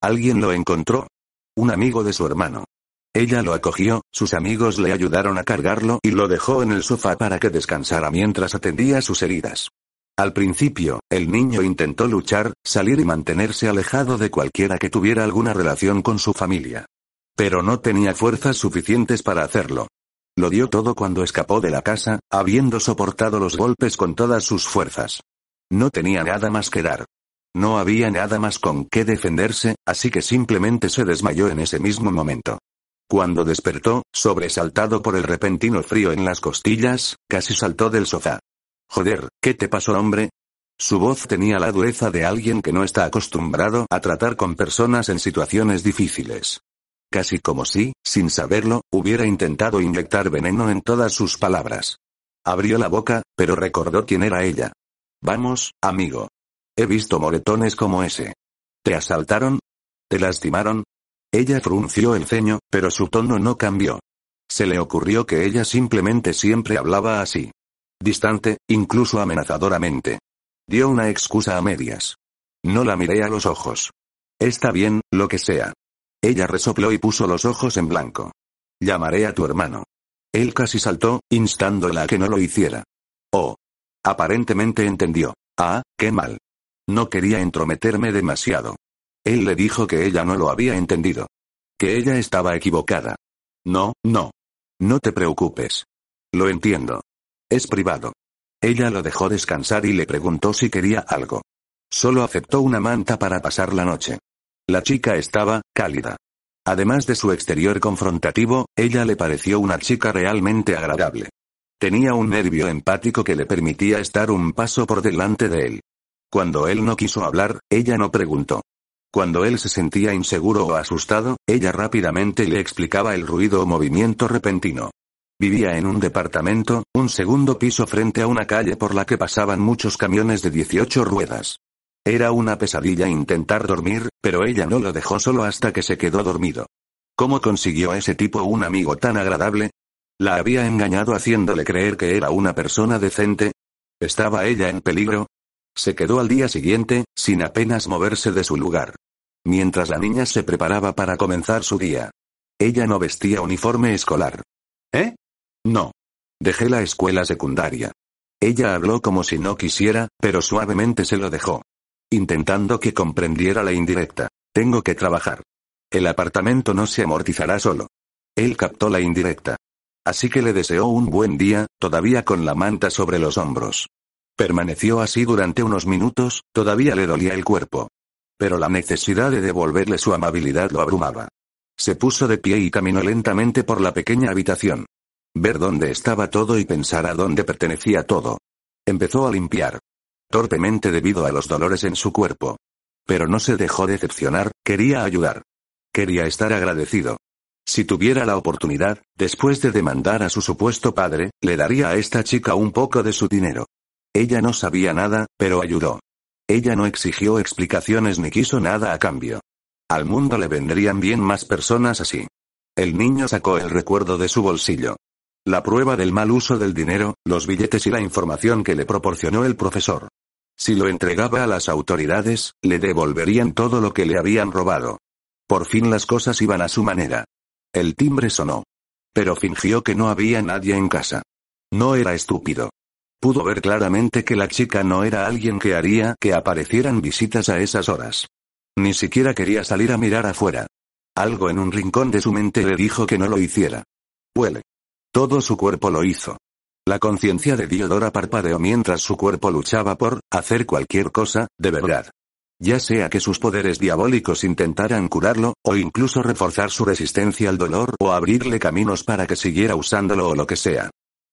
Alguien lo encontró. Un amigo de su hermano. Ella lo acogió, sus amigos le ayudaron a cargarlo y lo dejó en el sofá para que descansara mientras atendía sus heridas. Al principio, el niño intentó luchar, salir y mantenerse alejado de cualquiera que tuviera alguna relación con su familia. Pero no tenía fuerzas suficientes para hacerlo. Lo dio todo cuando escapó de la casa, habiendo soportado los golpes con todas sus fuerzas. No tenía nada más que dar. No había nada más con qué defenderse, así que simplemente se desmayó en ese mismo momento. Cuando despertó, sobresaltado por el repentino frío en las costillas, casi saltó del sofá. Joder, ¿qué te pasó, hombre? Su voz tenía la dureza de alguien que no está acostumbrado a tratar con personas en situaciones difíciles. Casi como si, sin saberlo, hubiera intentado inyectar veneno en todas sus palabras. Abrió la boca, pero recordó quién era ella. Vamos, amigo. He visto moretones como ese. ¿Te asaltaron? ¿Te lastimaron? Ella frunció el ceño, pero su tono no cambió. Se le ocurrió que ella simplemente siempre hablaba así. Distante, incluso amenazadoramente. Dio una excusa a medias. No la miré a los ojos. Está bien, lo que sea. Ella resopló y puso los ojos en blanco. Llamaré a tu hermano. Él casi saltó, instándola a que no lo hiciera. Oh. Aparentemente entendió. Ah, qué mal. No quería entrometerme demasiado. Él le dijo que ella no lo había entendido. Que ella estaba equivocada. No, no. No te preocupes. Lo entiendo. Es privado. Ella lo dejó descansar y le preguntó si quería algo. Solo aceptó una manta para pasar la noche. La chica estaba, cálida. Además de su exterior confrontativo, ella le pareció una chica realmente agradable. Tenía un nervio empático que le permitía estar un paso por delante de él. Cuando él no quiso hablar, ella no preguntó. Cuando él se sentía inseguro o asustado, ella rápidamente le explicaba el ruido o movimiento repentino. Vivía en un departamento, un segundo piso frente a una calle por la que pasaban muchos camiones de 18 ruedas. Era una pesadilla intentar dormir, pero ella no lo dejó solo hasta que se quedó dormido. ¿Cómo consiguió ese tipo un amigo tan agradable? ¿La había engañado haciéndole creer que era una persona decente? ¿Estaba ella en peligro? Se quedó al día siguiente, sin apenas moverse de su lugar. Mientras la niña se preparaba para comenzar su día. Ella no vestía uniforme escolar. ¿Eh? No. Dejé la escuela secundaria. Ella habló como si no quisiera, pero suavemente se lo dejó. Intentando que comprendiera la indirecta. Tengo que trabajar. El apartamento no se amortizará solo. Él captó la indirecta. Así que le deseó un buen día, todavía con la manta sobre los hombros. Permaneció así durante unos minutos, todavía le dolía el cuerpo. Pero la necesidad de devolverle su amabilidad lo abrumaba. Se puso de pie y caminó lentamente por la pequeña habitación. Ver dónde estaba todo y pensar a dónde pertenecía todo. Empezó a limpiar. Torpemente debido a los dolores en su cuerpo. Pero no se dejó decepcionar, quería ayudar. Quería estar agradecido. Si tuviera la oportunidad, después de demandar a su supuesto padre, le daría a esta chica un poco de su dinero. Ella no sabía nada, pero ayudó. Ella no exigió explicaciones ni quiso nada a cambio. Al mundo le vendrían bien más personas así. El niño sacó el recuerdo de su bolsillo. La prueba del mal uso del dinero, los billetes y la información que le proporcionó el profesor. Si lo entregaba a las autoridades, le devolverían todo lo que le habían robado. Por fin las cosas iban a su manera. El timbre sonó. Pero fingió que no había nadie en casa. No era estúpido. Pudo ver claramente que la chica no era alguien que haría que aparecieran visitas a esas horas. Ni siquiera quería salir a mirar afuera. Algo en un rincón de su mente le dijo que no lo hiciera. Huele. Todo su cuerpo lo hizo. La conciencia de Diodora parpadeó mientras su cuerpo luchaba por hacer cualquier cosa, de verdad. Ya sea que sus poderes diabólicos intentaran curarlo, o incluso reforzar su resistencia al dolor o abrirle caminos para que siguiera usándolo o lo que sea.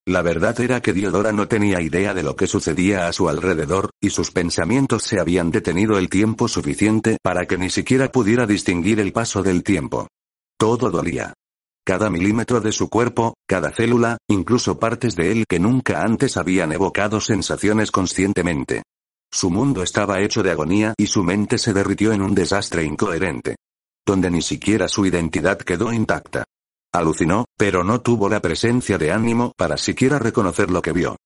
La verdad era que Diodora no tenía idea de lo que sucedía a su alrededor, y sus pensamientos se habían detenido el tiempo suficiente para que ni siquiera pudiera distinguir el paso del tiempo. Todo dolía. Cada milímetro de su cuerpo, cada célula, incluso partes de él que nunca antes habían evocado sensaciones conscientemente. Su mundo estaba hecho de agonía y su mente se derritió en un desastre incoherente. Donde ni siquiera su identidad quedó intacta. Alucinó, pero no tuvo la presencia de ánimo para siquiera reconocer lo que vio.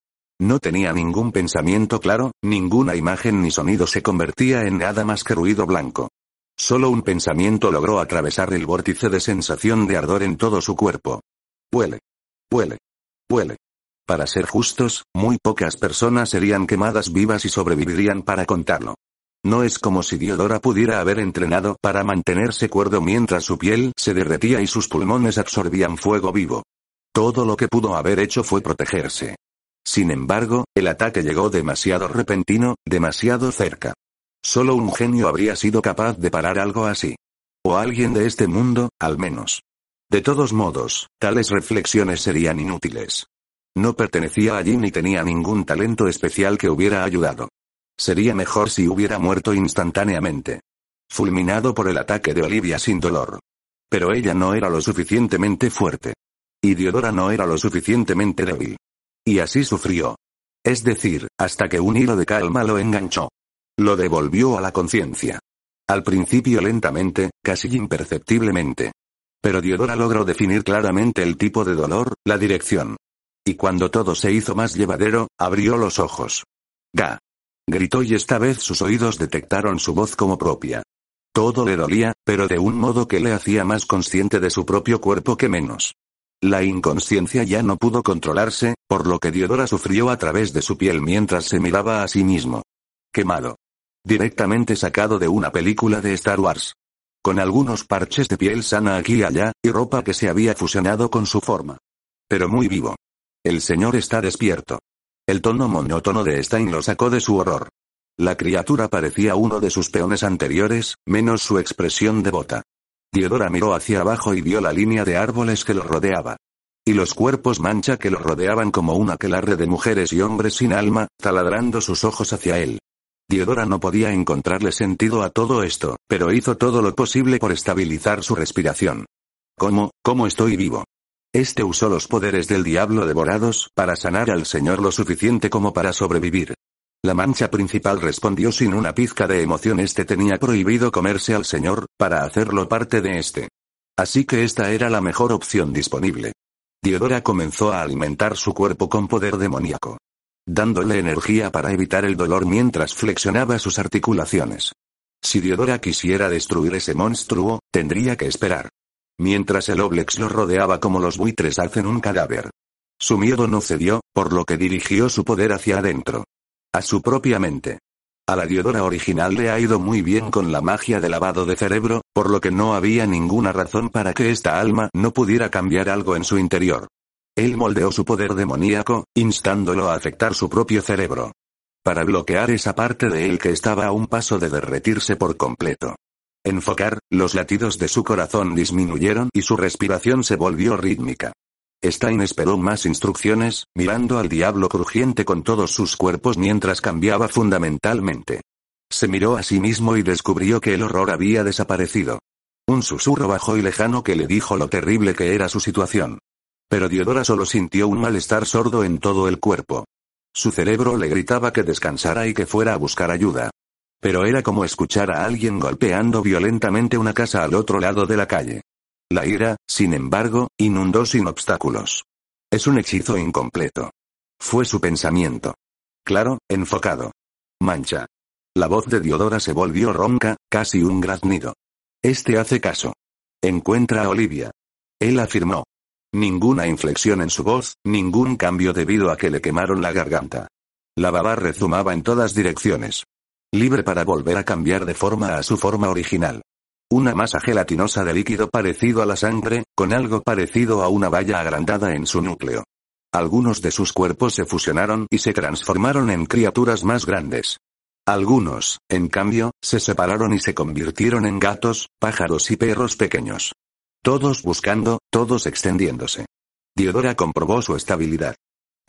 No tenía ningún pensamiento claro, ninguna imagen ni sonido se convertía en nada más que ruido blanco. Solo un pensamiento logró atravesar el vórtice de sensación de ardor en todo su cuerpo. Huele. Huele. Huele. Para ser justos, muy pocas personas serían quemadas vivas y sobrevivirían para contarlo. No es como si Diodora pudiera haber entrenado para mantenerse cuerdo mientras su piel se derretía y sus pulmones absorbían fuego vivo. Todo lo que pudo haber hecho fue protegerse. Sin embargo, el ataque llegó demasiado repentino, demasiado cerca. Solo un genio habría sido capaz de parar algo así. O alguien de este mundo, al menos. De todos modos, tales reflexiones serían inútiles. No pertenecía allí ni tenía ningún talento especial que hubiera ayudado. Sería mejor si hubiera muerto instantáneamente. Fulminado por el ataque de Olivia sin dolor. Pero ella no era lo suficientemente fuerte. Y Diodora no era lo suficientemente débil. Y así sufrió. Es decir, hasta que un hilo de calma lo enganchó. Lo devolvió a la conciencia. Al principio lentamente, casi imperceptiblemente. Pero Diodora logró definir claramente el tipo de dolor, la dirección. Y cuando todo se hizo más llevadero, abrió los ojos. Ga gritó y esta vez sus oídos detectaron su voz como propia. Todo le dolía, pero de un modo que le hacía más consciente de su propio cuerpo que menos. La inconsciencia ya no pudo controlarse, por lo que Diodora sufrió a través de su piel mientras se miraba a sí mismo. Quemado. Directamente sacado de una película de Star Wars. Con algunos parches de piel sana aquí y allá, y ropa que se había fusionado con su forma. Pero muy vivo. El señor está despierto. El tono monótono de Stein lo sacó de su horror. La criatura parecía uno de sus peones anteriores, menos su expresión devota. Diodora miró hacia abajo y vio la línea de árboles que lo rodeaba. Y los cuerpos mancha que lo rodeaban como una aquelarre de mujeres y hombres sin alma, taladrando sus ojos hacia él. Diodora no podía encontrarle sentido a todo esto, pero hizo todo lo posible por estabilizar su respiración. ¿Cómo, cómo estoy vivo? Este usó los poderes del diablo devorados para sanar al señor lo suficiente como para sobrevivir. La mancha principal respondió sin una pizca de emoción. Este tenía prohibido comerse al señor, para hacerlo parte de este. Así que esta era la mejor opción disponible. Diodora comenzó a alimentar su cuerpo con poder demoníaco. Dándole energía para evitar el dolor mientras flexionaba sus articulaciones. Si Diodora quisiera destruir ese monstruo, tendría que esperar mientras el Oblex lo rodeaba como los buitres hacen un cadáver. Su miedo no cedió, por lo que dirigió su poder hacia adentro. A su propia mente. A la Diodora original le ha ido muy bien con la magia de lavado de cerebro, por lo que no había ninguna razón para que esta alma no pudiera cambiar algo en su interior. Él moldeó su poder demoníaco, instándolo a afectar su propio cerebro. Para bloquear esa parte de él que estaba a un paso de derretirse por completo enfocar, los latidos de su corazón disminuyeron y su respiración se volvió rítmica. Stein esperó más instrucciones, mirando al diablo crujiente con todos sus cuerpos mientras cambiaba fundamentalmente. Se miró a sí mismo y descubrió que el horror había desaparecido. Un susurro bajo y lejano que le dijo lo terrible que era su situación. Pero Diodora solo sintió un malestar sordo en todo el cuerpo. Su cerebro le gritaba que descansara y que fuera a buscar ayuda. Pero era como escuchar a alguien golpeando violentamente una casa al otro lado de la calle. La ira, sin embargo, inundó sin obstáculos. Es un hechizo incompleto. Fue su pensamiento. Claro, enfocado. Mancha. La voz de Diodora se volvió ronca, casi un graznido. Este hace caso. Encuentra a Olivia. Él afirmó. Ninguna inflexión en su voz, ningún cambio debido a que le quemaron la garganta. La baba rezumaba en todas direcciones libre para volver a cambiar de forma a su forma original. Una masa gelatinosa de líquido parecido a la sangre, con algo parecido a una valla agrandada en su núcleo. Algunos de sus cuerpos se fusionaron y se transformaron en criaturas más grandes. Algunos, en cambio, se separaron y se convirtieron en gatos, pájaros y perros pequeños. Todos buscando, todos extendiéndose. Diodora comprobó su estabilidad.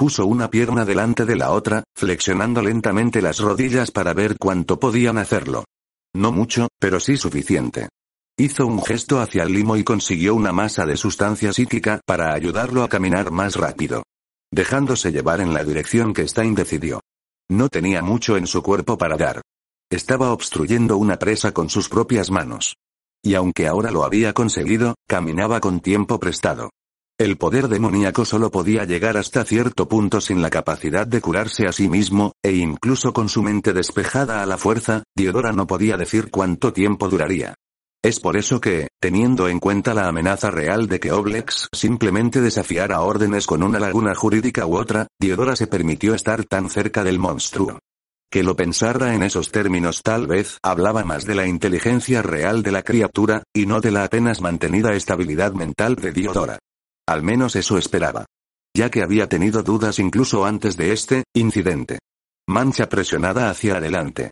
Puso una pierna delante de la otra, flexionando lentamente las rodillas para ver cuánto podían hacerlo. No mucho, pero sí suficiente. Hizo un gesto hacia el limo y consiguió una masa de sustancia psíquica para ayudarlo a caminar más rápido. Dejándose llevar en la dirección que Stein decidió. No tenía mucho en su cuerpo para dar. Estaba obstruyendo una presa con sus propias manos. Y aunque ahora lo había conseguido, caminaba con tiempo prestado. El poder demoníaco solo podía llegar hasta cierto punto sin la capacidad de curarse a sí mismo, e incluso con su mente despejada a la fuerza, Diodora no podía decir cuánto tiempo duraría. Es por eso que, teniendo en cuenta la amenaza real de que Oblex simplemente desafiara órdenes con una laguna jurídica u otra, Diodora se permitió estar tan cerca del monstruo. Que lo pensara en esos términos tal vez hablaba más de la inteligencia real de la criatura, y no de la apenas mantenida estabilidad mental de Diodora. Al menos eso esperaba. Ya que había tenido dudas incluso antes de este incidente. Mancha presionada hacia adelante.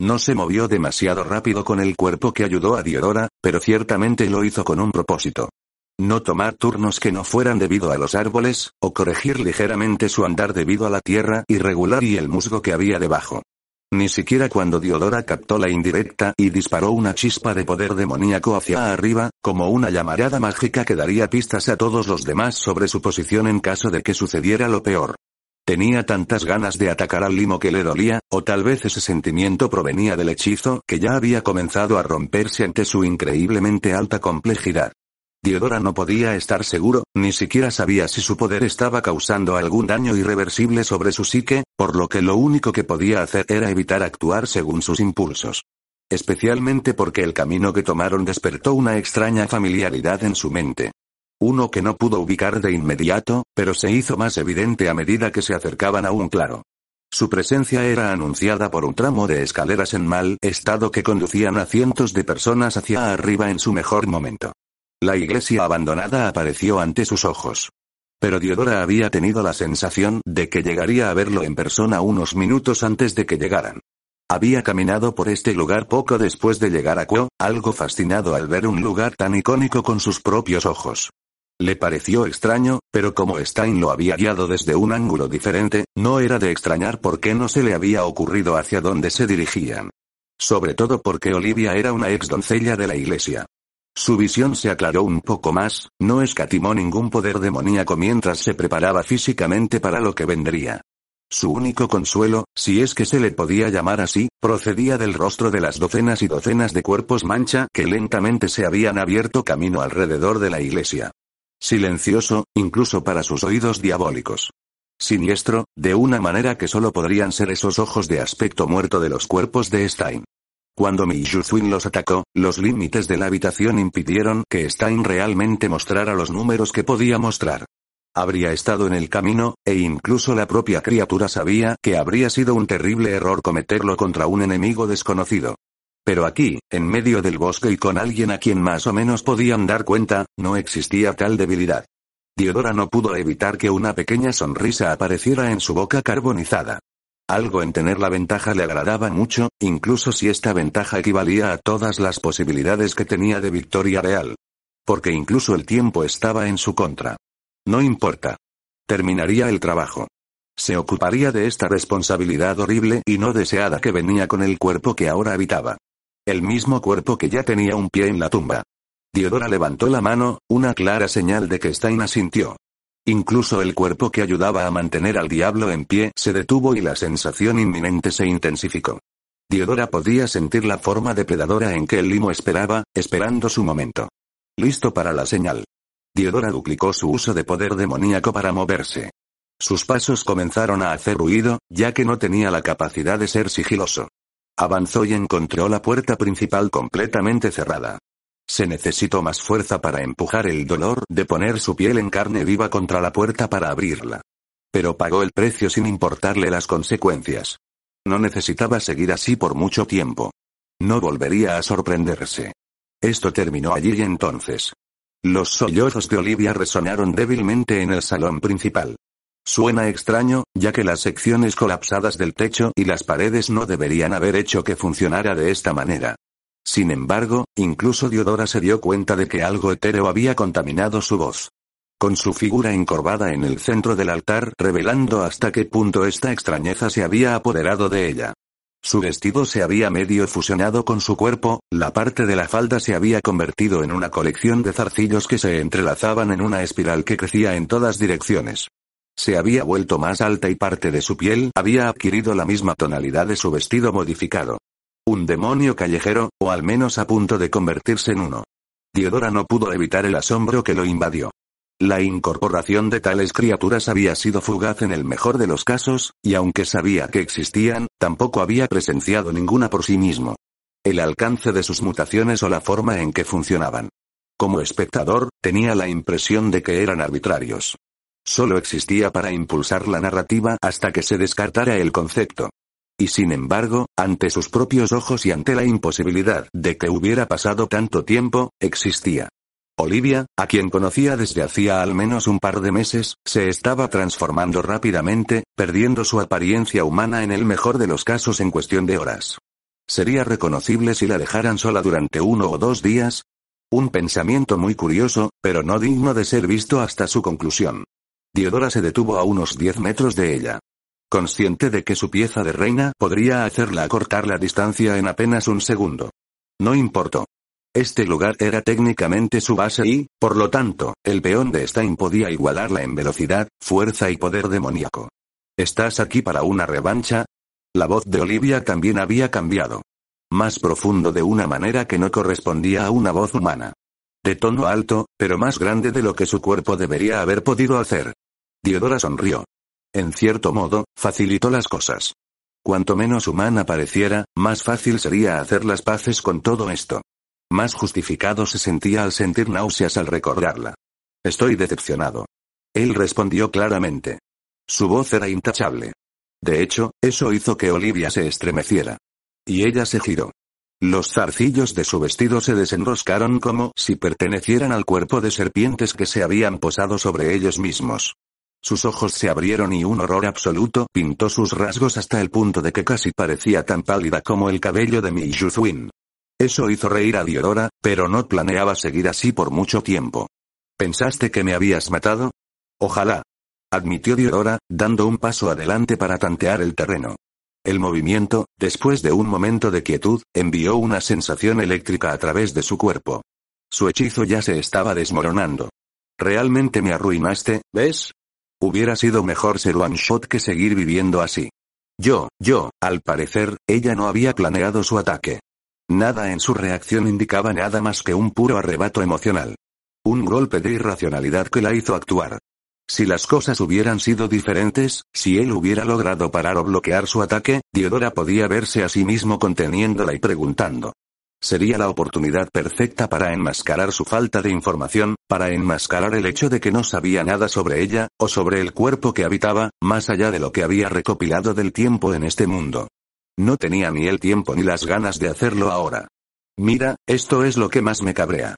No se movió demasiado rápido con el cuerpo que ayudó a Diodora, pero ciertamente lo hizo con un propósito. No tomar turnos que no fueran debido a los árboles, o corregir ligeramente su andar debido a la tierra irregular y el musgo que había debajo. Ni siquiera cuando Diodora captó la indirecta y disparó una chispa de poder demoníaco hacia arriba, como una llamarada mágica que daría pistas a todos los demás sobre su posición en caso de que sucediera lo peor. Tenía tantas ganas de atacar al limo que le dolía, o tal vez ese sentimiento provenía del hechizo que ya había comenzado a romperse ante su increíblemente alta complejidad. Diodora no podía estar seguro, ni siquiera sabía si su poder estaba causando algún daño irreversible sobre su psique, por lo que lo único que podía hacer era evitar actuar según sus impulsos. Especialmente porque el camino que tomaron despertó una extraña familiaridad en su mente. Uno que no pudo ubicar de inmediato, pero se hizo más evidente a medida que se acercaban a un claro. Su presencia era anunciada por un tramo de escaleras en mal estado que conducían a cientos de personas hacia arriba en su mejor momento. La iglesia abandonada apareció ante sus ojos. Pero Diodora había tenido la sensación de que llegaría a verlo en persona unos minutos antes de que llegaran. Había caminado por este lugar poco después de llegar a Quo, algo fascinado al ver un lugar tan icónico con sus propios ojos. Le pareció extraño, pero como Stein lo había guiado desde un ángulo diferente, no era de extrañar por qué no se le había ocurrido hacia dónde se dirigían. Sobre todo porque Olivia era una ex doncella de la iglesia. Su visión se aclaró un poco más, no escatimó ningún poder demoníaco mientras se preparaba físicamente para lo que vendría. Su único consuelo, si es que se le podía llamar así, procedía del rostro de las docenas y docenas de cuerpos mancha que lentamente se habían abierto camino alrededor de la iglesia. Silencioso, incluso para sus oídos diabólicos. Siniestro, de una manera que solo podrían ser esos ojos de aspecto muerto de los cuerpos de Stein. Cuando Yuzuin los atacó, los límites de la habitación impidieron que Stein realmente mostrara los números que podía mostrar. Habría estado en el camino, e incluso la propia criatura sabía que habría sido un terrible error cometerlo contra un enemigo desconocido. Pero aquí, en medio del bosque y con alguien a quien más o menos podían dar cuenta, no existía tal debilidad. Diodora no pudo evitar que una pequeña sonrisa apareciera en su boca carbonizada. Algo en tener la ventaja le agradaba mucho, incluso si esta ventaja equivalía a todas las posibilidades que tenía de victoria real. Porque incluso el tiempo estaba en su contra. No importa. Terminaría el trabajo. Se ocuparía de esta responsabilidad horrible y no deseada que venía con el cuerpo que ahora habitaba. El mismo cuerpo que ya tenía un pie en la tumba. Diodora levantó la mano, una clara señal de que Stein asintió. Incluso el cuerpo que ayudaba a mantener al diablo en pie se detuvo y la sensación inminente se intensificó. Diodora podía sentir la forma depredadora en que el limo esperaba, esperando su momento. Listo para la señal. Diodora duplicó su uso de poder demoníaco para moverse. Sus pasos comenzaron a hacer ruido, ya que no tenía la capacidad de ser sigiloso. Avanzó y encontró la puerta principal completamente cerrada. Se necesitó más fuerza para empujar el dolor de poner su piel en carne viva contra la puerta para abrirla. Pero pagó el precio sin importarle las consecuencias. No necesitaba seguir así por mucho tiempo. No volvería a sorprenderse. Esto terminó allí y entonces. Los sollozos de Olivia resonaron débilmente en el salón principal. Suena extraño, ya que las secciones colapsadas del techo y las paredes no deberían haber hecho que funcionara de esta manera. Sin embargo, incluso Diodora se dio cuenta de que algo etéreo había contaminado su voz. Con su figura encorvada en el centro del altar, revelando hasta qué punto esta extrañeza se había apoderado de ella. Su vestido se había medio fusionado con su cuerpo, la parte de la falda se había convertido en una colección de zarcillos que se entrelazaban en una espiral que crecía en todas direcciones. Se había vuelto más alta y parte de su piel había adquirido la misma tonalidad de su vestido modificado. Un demonio callejero, o al menos a punto de convertirse en uno. Diodora no pudo evitar el asombro que lo invadió. La incorporación de tales criaturas había sido fugaz en el mejor de los casos, y aunque sabía que existían, tampoco había presenciado ninguna por sí mismo. El alcance de sus mutaciones o la forma en que funcionaban. Como espectador, tenía la impresión de que eran arbitrarios. Solo existía para impulsar la narrativa hasta que se descartara el concepto y sin embargo, ante sus propios ojos y ante la imposibilidad de que hubiera pasado tanto tiempo, existía. Olivia, a quien conocía desde hacía al menos un par de meses, se estaba transformando rápidamente, perdiendo su apariencia humana en el mejor de los casos en cuestión de horas. ¿Sería reconocible si la dejaran sola durante uno o dos días? Un pensamiento muy curioso, pero no digno de ser visto hasta su conclusión. Diodora se detuvo a unos diez metros de ella consciente de que su pieza de reina podría hacerla acortar la distancia en apenas un segundo. No importó. Este lugar era técnicamente su base y, por lo tanto, el peón de Stein podía igualarla en velocidad, fuerza y poder demoníaco. ¿Estás aquí para una revancha? La voz de Olivia también había cambiado. Más profundo de una manera que no correspondía a una voz humana. De tono alto, pero más grande de lo que su cuerpo debería haber podido hacer. Diodora sonrió en cierto modo, facilitó las cosas. Cuanto menos humana pareciera, más fácil sería hacer las paces con todo esto. Más justificado se sentía al sentir náuseas al recordarla. Estoy decepcionado. Él respondió claramente. Su voz era intachable. De hecho, eso hizo que Olivia se estremeciera. Y ella se giró. Los zarcillos de su vestido se desenroscaron como si pertenecieran al cuerpo de serpientes que se habían posado sobre ellos mismos. Sus ojos se abrieron y un horror absoluto pintó sus rasgos hasta el punto de que casi parecía tan pálida como el cabello de mi Yuzwin. Eso hizo reír a Diodora, pero no planeaba seguir así por mucho tiempo. ¿Pensaste que me habías matado? Ojalá. Admitió Diodora, dando un paso adelante para tantear el terreno. El movimiento, después de un momento de quietud, envió una sensación eléctrica a través de su cuerpo. Su hechizo ya se estaba desmoronando. Realmente me arruinaste, ¿ves? Hubiera sido mejor ser one shot que seguir viviendo así. Yo, yo, al parecer, ella no había planeado su ataque. Nada en su reacción indicaba nada más que un puro arrebato emocional. Un golpe de irracionalidad que la hizo actuar. Si las cosas hubieran sido diferentes, si él hubiera logrado parar o bloquear su ataque, Diodora podía verse a sí mismo conteniéndola y preguntando, Sería la oportunidad perfecta para enmascarar su falta de información, para enmascarar el hecho de que no sabía nada sobre ella, o sobre el cuerpo que habitaba, más allá de lo que había recopilado del tiempo en este mundo. No tenía ni el tiempo ni las ganas de hacerlo ahora. Mira, esto es lo que más me cabrea.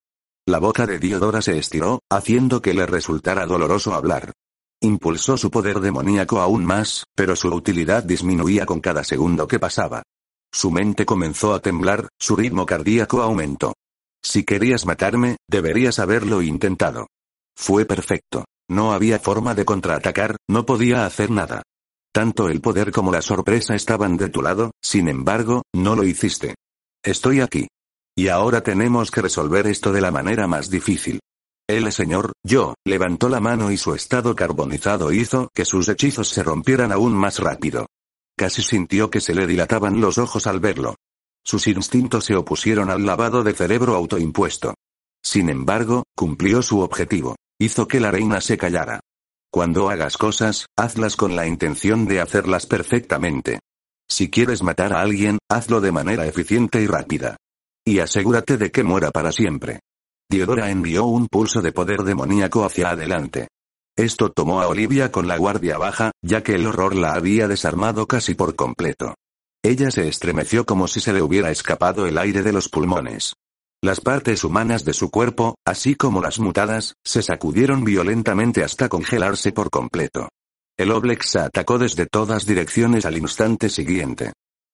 La boca de Diodora se estiró, haciendo que le resultara doloroso hablar. Impulsó su poder demoníaco aún más, pero su utilidad disminuía con cada segundo que pasaba. Su mente comenzó a temblar, su ritmo cardíaco aumentó. Si querías matarme, deberías haberlo intentado. Fue perfecto. No había forma de contraatacar, no podía hacer nada. Tanto el poder como la sorpresa estaban de tu lado, sin embargo, no lo hiciste. Estoy aquí. Y ahora tenemos que resolver esto de la manera más difícil. El señor, yo, levantó la mano y su estado carbonizado hizo que sus hechizos se rompieran aún más rápido casi sintió que se le dilataban los ojos al verlo. Sus instintos se opusieron al lavado de cerebro autoimpuesto. Sin embargo, cumplió su objetivo. Hizo que la reina se callara. Cuando hagas cosas, hazlas con la intención de hacerlas perfectamente. Si quieres matar a alguien, hazlo de manera eficiente y rápida. Y asegúrate de que muera para siempre. Diodora envió un pulso de poder demoníaco hacia adelante. Esto tomó a Olivia con la guardia baja, ya que el horror la había desarmado casi por completo. Ella se estremeció como si se le hubiera escapado el aire de los pulmones. Las partes humanas de su cuerpo, así como las mutadas, se sacudieron violentamente hasta congelarse por completo. El Oblex atacó desde todas direcciones al instante siguiente.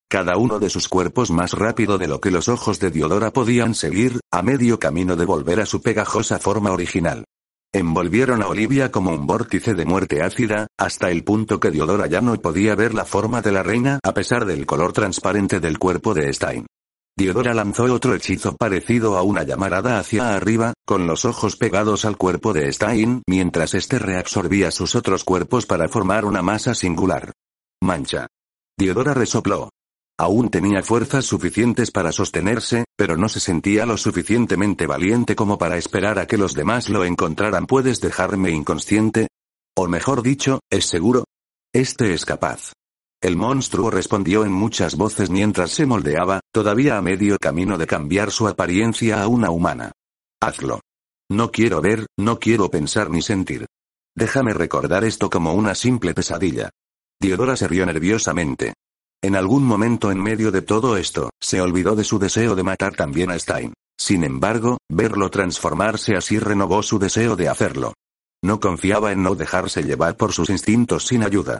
Cada uno de sus cuerpos más rápido de lo que los ojos de Diodora podían seguir, a medio camino de volver a su pegajosa forma original. Envolvieron a Olivia como un vórtice de muerte ácida, hasta el punto que Diodora ya no podía ver la forma de la reina a pesar del color transparente del cuerpo de Stein. Diodora lanzó otro hechizo parecido a una llamarada hacia arriba, con los ojos pegados al cuerpo de Stein mientras este reabsorbía sus otros cuerpos para formar una masa singular. Mancha. Diodora resopló. Aún tenía fuerzas suficientes para sostenerse, pero no se sentía lo suficientemente valiente como para esperar a que los demás lo encontraran. ¿Puedes dejarme inconsciente? O mejor dicho, ¿es seguro? Este es capaz. El monstruo respondió en muchas voces mientras se moldeaba, todavía a medio camino de cambiar su apariencia a una humana. Hazlo. No quiero ver, no quiero pensar ni sentir. Déjame recordar esto como una simple pesadilla. Diodora se rió nerviosamente. En algún momento en medio de todo esto, se olvidó de su deseo de matar también a Stein. Sin embargo, verlo transformarse así renovó su deseo de hacerlo. No confiaba en no dejarse llevar por sus instintos sin ayuda.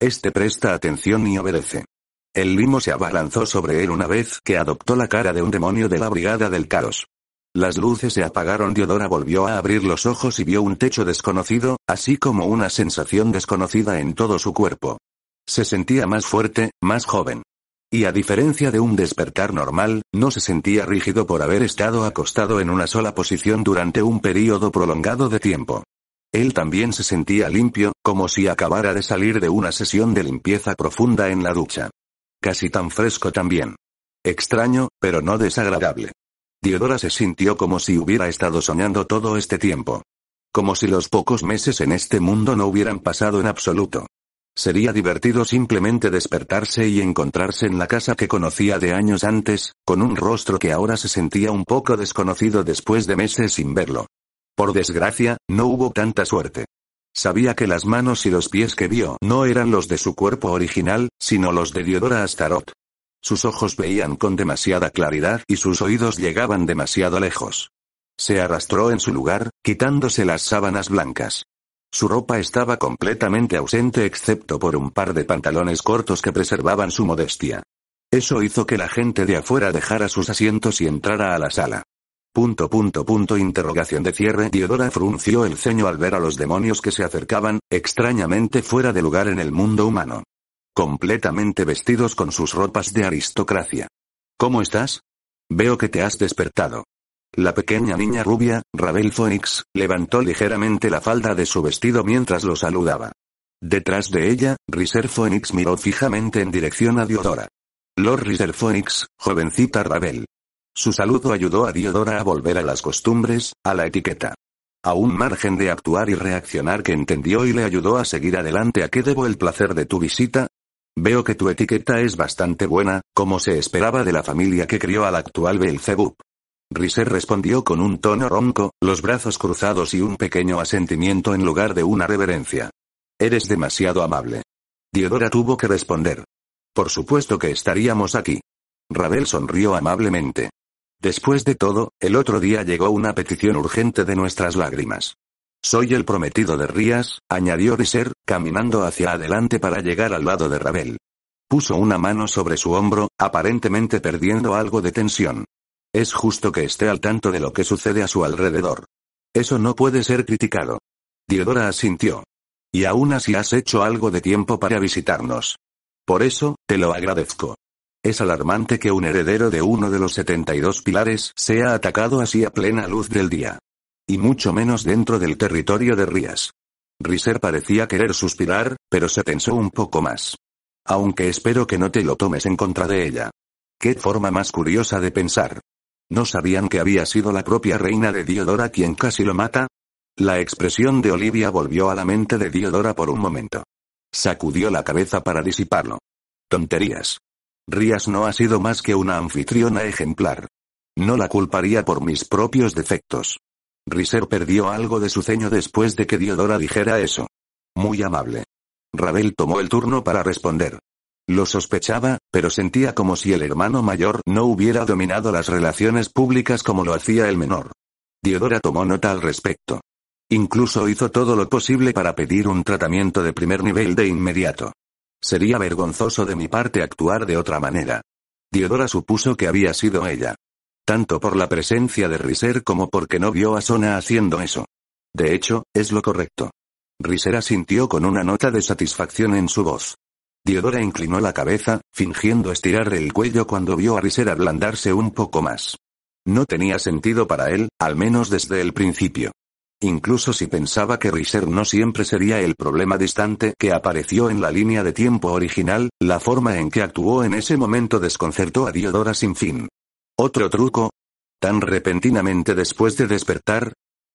Este presta atención y obedece. El limo se abalanzó sobre él una vez que adoptó la cara de un demonio de la Brigada del Caos. Las luces se apagaron. Diodora volvió a abrir los ojos y vio un techo desconocido, así como una sensación desconocida en todo su cuerpo. Se sentía más fuerte, más joven. Y a diferencia de un despertar normal, no se sentía rígido por haber estado acostado en una sola posición durante un período prolongado de tiempo. Él también se sentía limpio, como si acabara de salir de una sesión de limpieza profunda en la ducha. Casi tan fresco también. Extraño, pero no desagradable. Diodora se sintió como si hubiera estado soñando todo este tiempo. Como si los pocos meses en este mundo no hubieran pasado en absoluto. Sería divertido simplemente despertarse y encontrarse en la casa que conocía de años antes, con un rostro que ahora se sentía un poco desconocido después de meses sin verlo. Por desgracia, no hubo tanta suerte. Sabía que las manos y los pies que vio no eran los de su cuerpo original, sino los de Diodora Astaroth. Sus ojos veían con demasiada claridad y sus oídos llegaban demasiado lejos. Se arrastró en su lugar, quitándose las sábanas blancas. Su ropa estaba completamente ausente excepto por un par de pantalones cortos que preservaban su modestia. Eso hizo que la gente de afuera dejara sus asientos y entrara a la sala. Punto punto punto interrogación de cierre Diodora frunció el ceño al ver a los demonios que se acercaban, extrañamente fuera de lugar en el mundo humano. Completamente vestidos con sus ropas de aristocracia. ¿Cómo estás? Veo que te has despertado. La pequeña niña rubia, Rabel Phoenix, levantó ligeramente la falda de su vestido mientras lo saludaba. Detrás de ella, Riser Phoenix miró fijamente en dirección a Diodora. Lord Riser Phoenix, jovencita Rabel. Su saludo ayudó a Diodora a volver a las costumbres, a la etiqueta. A un margen de actuar y reaccionar que entendió y le ayudó a seguir adelante. ¿A qué debo el placer de tu visita? Veo que tu etiqueta es bastante buena, como se esperaba de la familia que crió al actual Belzebub. Riser respondió con un tono ronco, los brazos cruzados y un pequeño asentimiento en lugar de una reverencia. Eres demasiado amable. Diodora tuvo que responder. Por supuesto que estaríamos aquí. Rabel sonrió amablemente. Después de todo, el otro día llegó una petición urgente de nuestras lágrimas. Soy el prometido de Rías, añadió Riser, caminando hacia adelante para llegar al lado de Rabel. Puso una mano sobre su hombro, aparentemente perdiendo algo de tensión. Es justo que esté al tanto de lo que sucede a su alrededor. Eso no puede ser criticado. Diodora asintió. Y aún así has hecho algo de tiempo para visitarnos. Por eso, te lo agradezco. Es alarmante que un heredero de uno de los 72 pilares sea atacado así a plena luz del día. Y mucho menos dentro del territorio de Rías. Riser parecía querer suspirar, pero se tensó un poco más. Aunque espero que no te lo tomes en contra de ella. Qué forma más curiosa de pensar. ¿No sabían que había sido la propia reina de Diodora quien casi lo mata? La expresión de Olivia volvió a la mente de Diodora por un momento. Sacudió la cabeza para disiparlo. Tonterías. Rías no ha sido más que una anfitriona ejemplar. No la culparía por mis propios defectos. Riser perdió algo de su ceño después de que Diodora dijera eso. Muy amable. Rabel tomó el turno para responder. Lo sospechaba, pero sentía como si el hermano mayor no hubiera dominado las relaciones públicas como lo hacía el menor. Diodora tomó nota al respecto. Incluso hizo todo lo posible para pedir un tratamiento de primer nivel de inmediato. Sería vergonzoso de mi parte actuar de otra manera. Diodora supuso que había sido ella. Tanto por la presencia de Riser como porque no vio a Sona haciendo eso. De hecho, es lo correcto. Riser asintió con una nota de satisfacción en su voz. Diodora inclinó la cabeza, fingiendo estirar el cuello cuando vio a Riser ablandarse un poco más. No tenía sentido para él, al menos desde el principio. Incluso si pensaba que Riser no siempre sería el problema distante que apareció en la línea de tiempo original, la forma en que actuó en ese momento desconcertó a Diodora sin fin. ¿Otro truco? ¿Tan repentinamente después de despertar?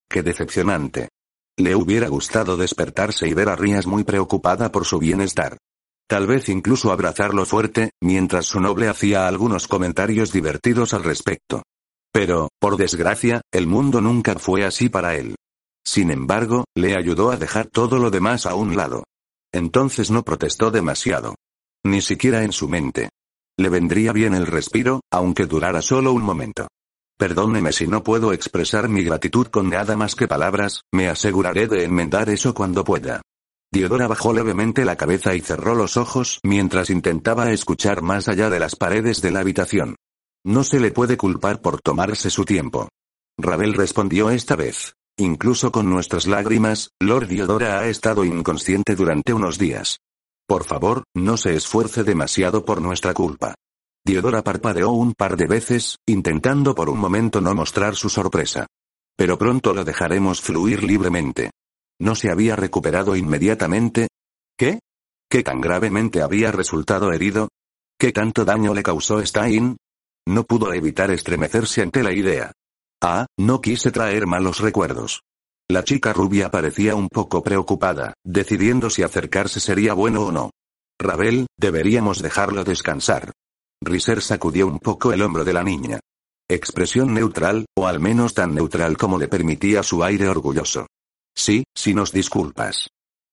¡Qué decepcionante! Le hubiera gustado despertarse y ver a Rías muy preocupada por su bienestar. Tal vez incluso abrazarlo fuerte, mientras su noble hacía algunos comentarios divertidos al respecto. Pero, por desgracia, el mundo nunca fue así para él. Sin embargo, le ayudó a dejar todo lo demás a un lado. Entonces no protestó demasiado. Ni siquiera en su mente. Le vendría bien el respiro, aunque durara solo un momento. Perdóneme si no puedo expresar mi gratitud con nada más que palabras, me aseguraré de enmendar eso cuando pueda. Diodora bajó levemente la cabeza y cerró los ojos mientras intentaba escuchar más allá de las paredes de la habitación. No se le puede culpar por tomarse su tiempo. Rabel respondió esta vez. Incluso con nuestras lágrimas, Lord Diodora ha estado inconsciente durante unos días. Por favor, no se esfuerce demasiado por nuestra culpa. Diodora parpadeó un par de veces, intentando por un momento no mostrar su sorpresa. Pero pronto lo dejaremos fluir libremente. ¿No se había recuperado inmediatamente? ¿Qué? ¿Qué tan gravemente había resultado herido? ¿Qué tanto daño le causó Stein? No pudo evitar estremecerse ante la idea. Ah, no quise traer malos recuerdos. La chica rubia parecía un poco preocupada, decidiendo si acercarse sería bueno o no. Rabel, deberíamos dejarlo descansar. Riser sacudió un poco el hombro de la niña. Expresión neutral, o al menos tan neutral como le permitía su aire orgulloso. Sí, si nos disculpas.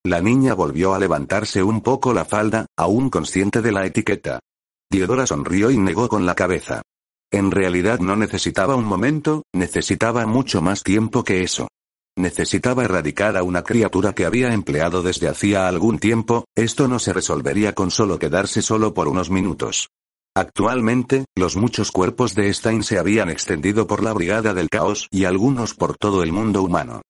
La niña volvió a levantarse un poco la falda, aún consciente de la etiqueta. Diodora sonrió y negó con la cabeza. En realidad no necesitaba un momento, necesitaba mucho más tiempo que eso. Necesitaba erradicar a una criatura que había empleado desde hacía algún tiempo, esto no se resolvería con solo quedarse solo por unos minutos. Actualmente, los muchos cuerpos de Stein se habían extendido por la brigada del caos y algunos por todo el mundo humano.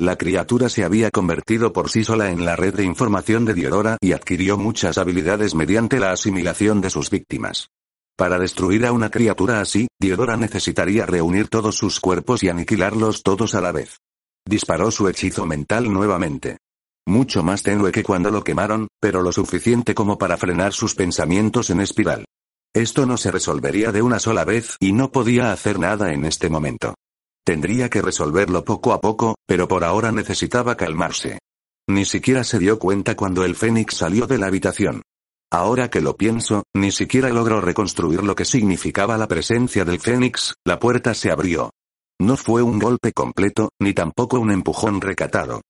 La criatura se había convertido por sí sola en la red de información de Diodora y adquirió muchas habilidades mediante la asimilación de sus víctimas. Para destruir a una criatura así, Diodora necesitaría reunir todos sus cuerpos y aniquilarlos todos a la vez. Disparó su hechizo mental nuevamente mucho más tenue que cuando lo quemaron, pero lo suficiente como para frenar sus pensamientos en espiral. Esto no se resolvería de una sola vez y no podía hacer nada en este momento. Tendría que resolverlo poco a poco, pero por ahora necesitaba calmarse. Ni siquiera se dio cuenta cuando el Fénix salió de la habitación. Ahora que lo pienso, ni siquiera logró reconstruir lo que significaba la presencia del Fénix, la puerta se abrió. No fue un golpe completo, ni tampoco un empujón recatado.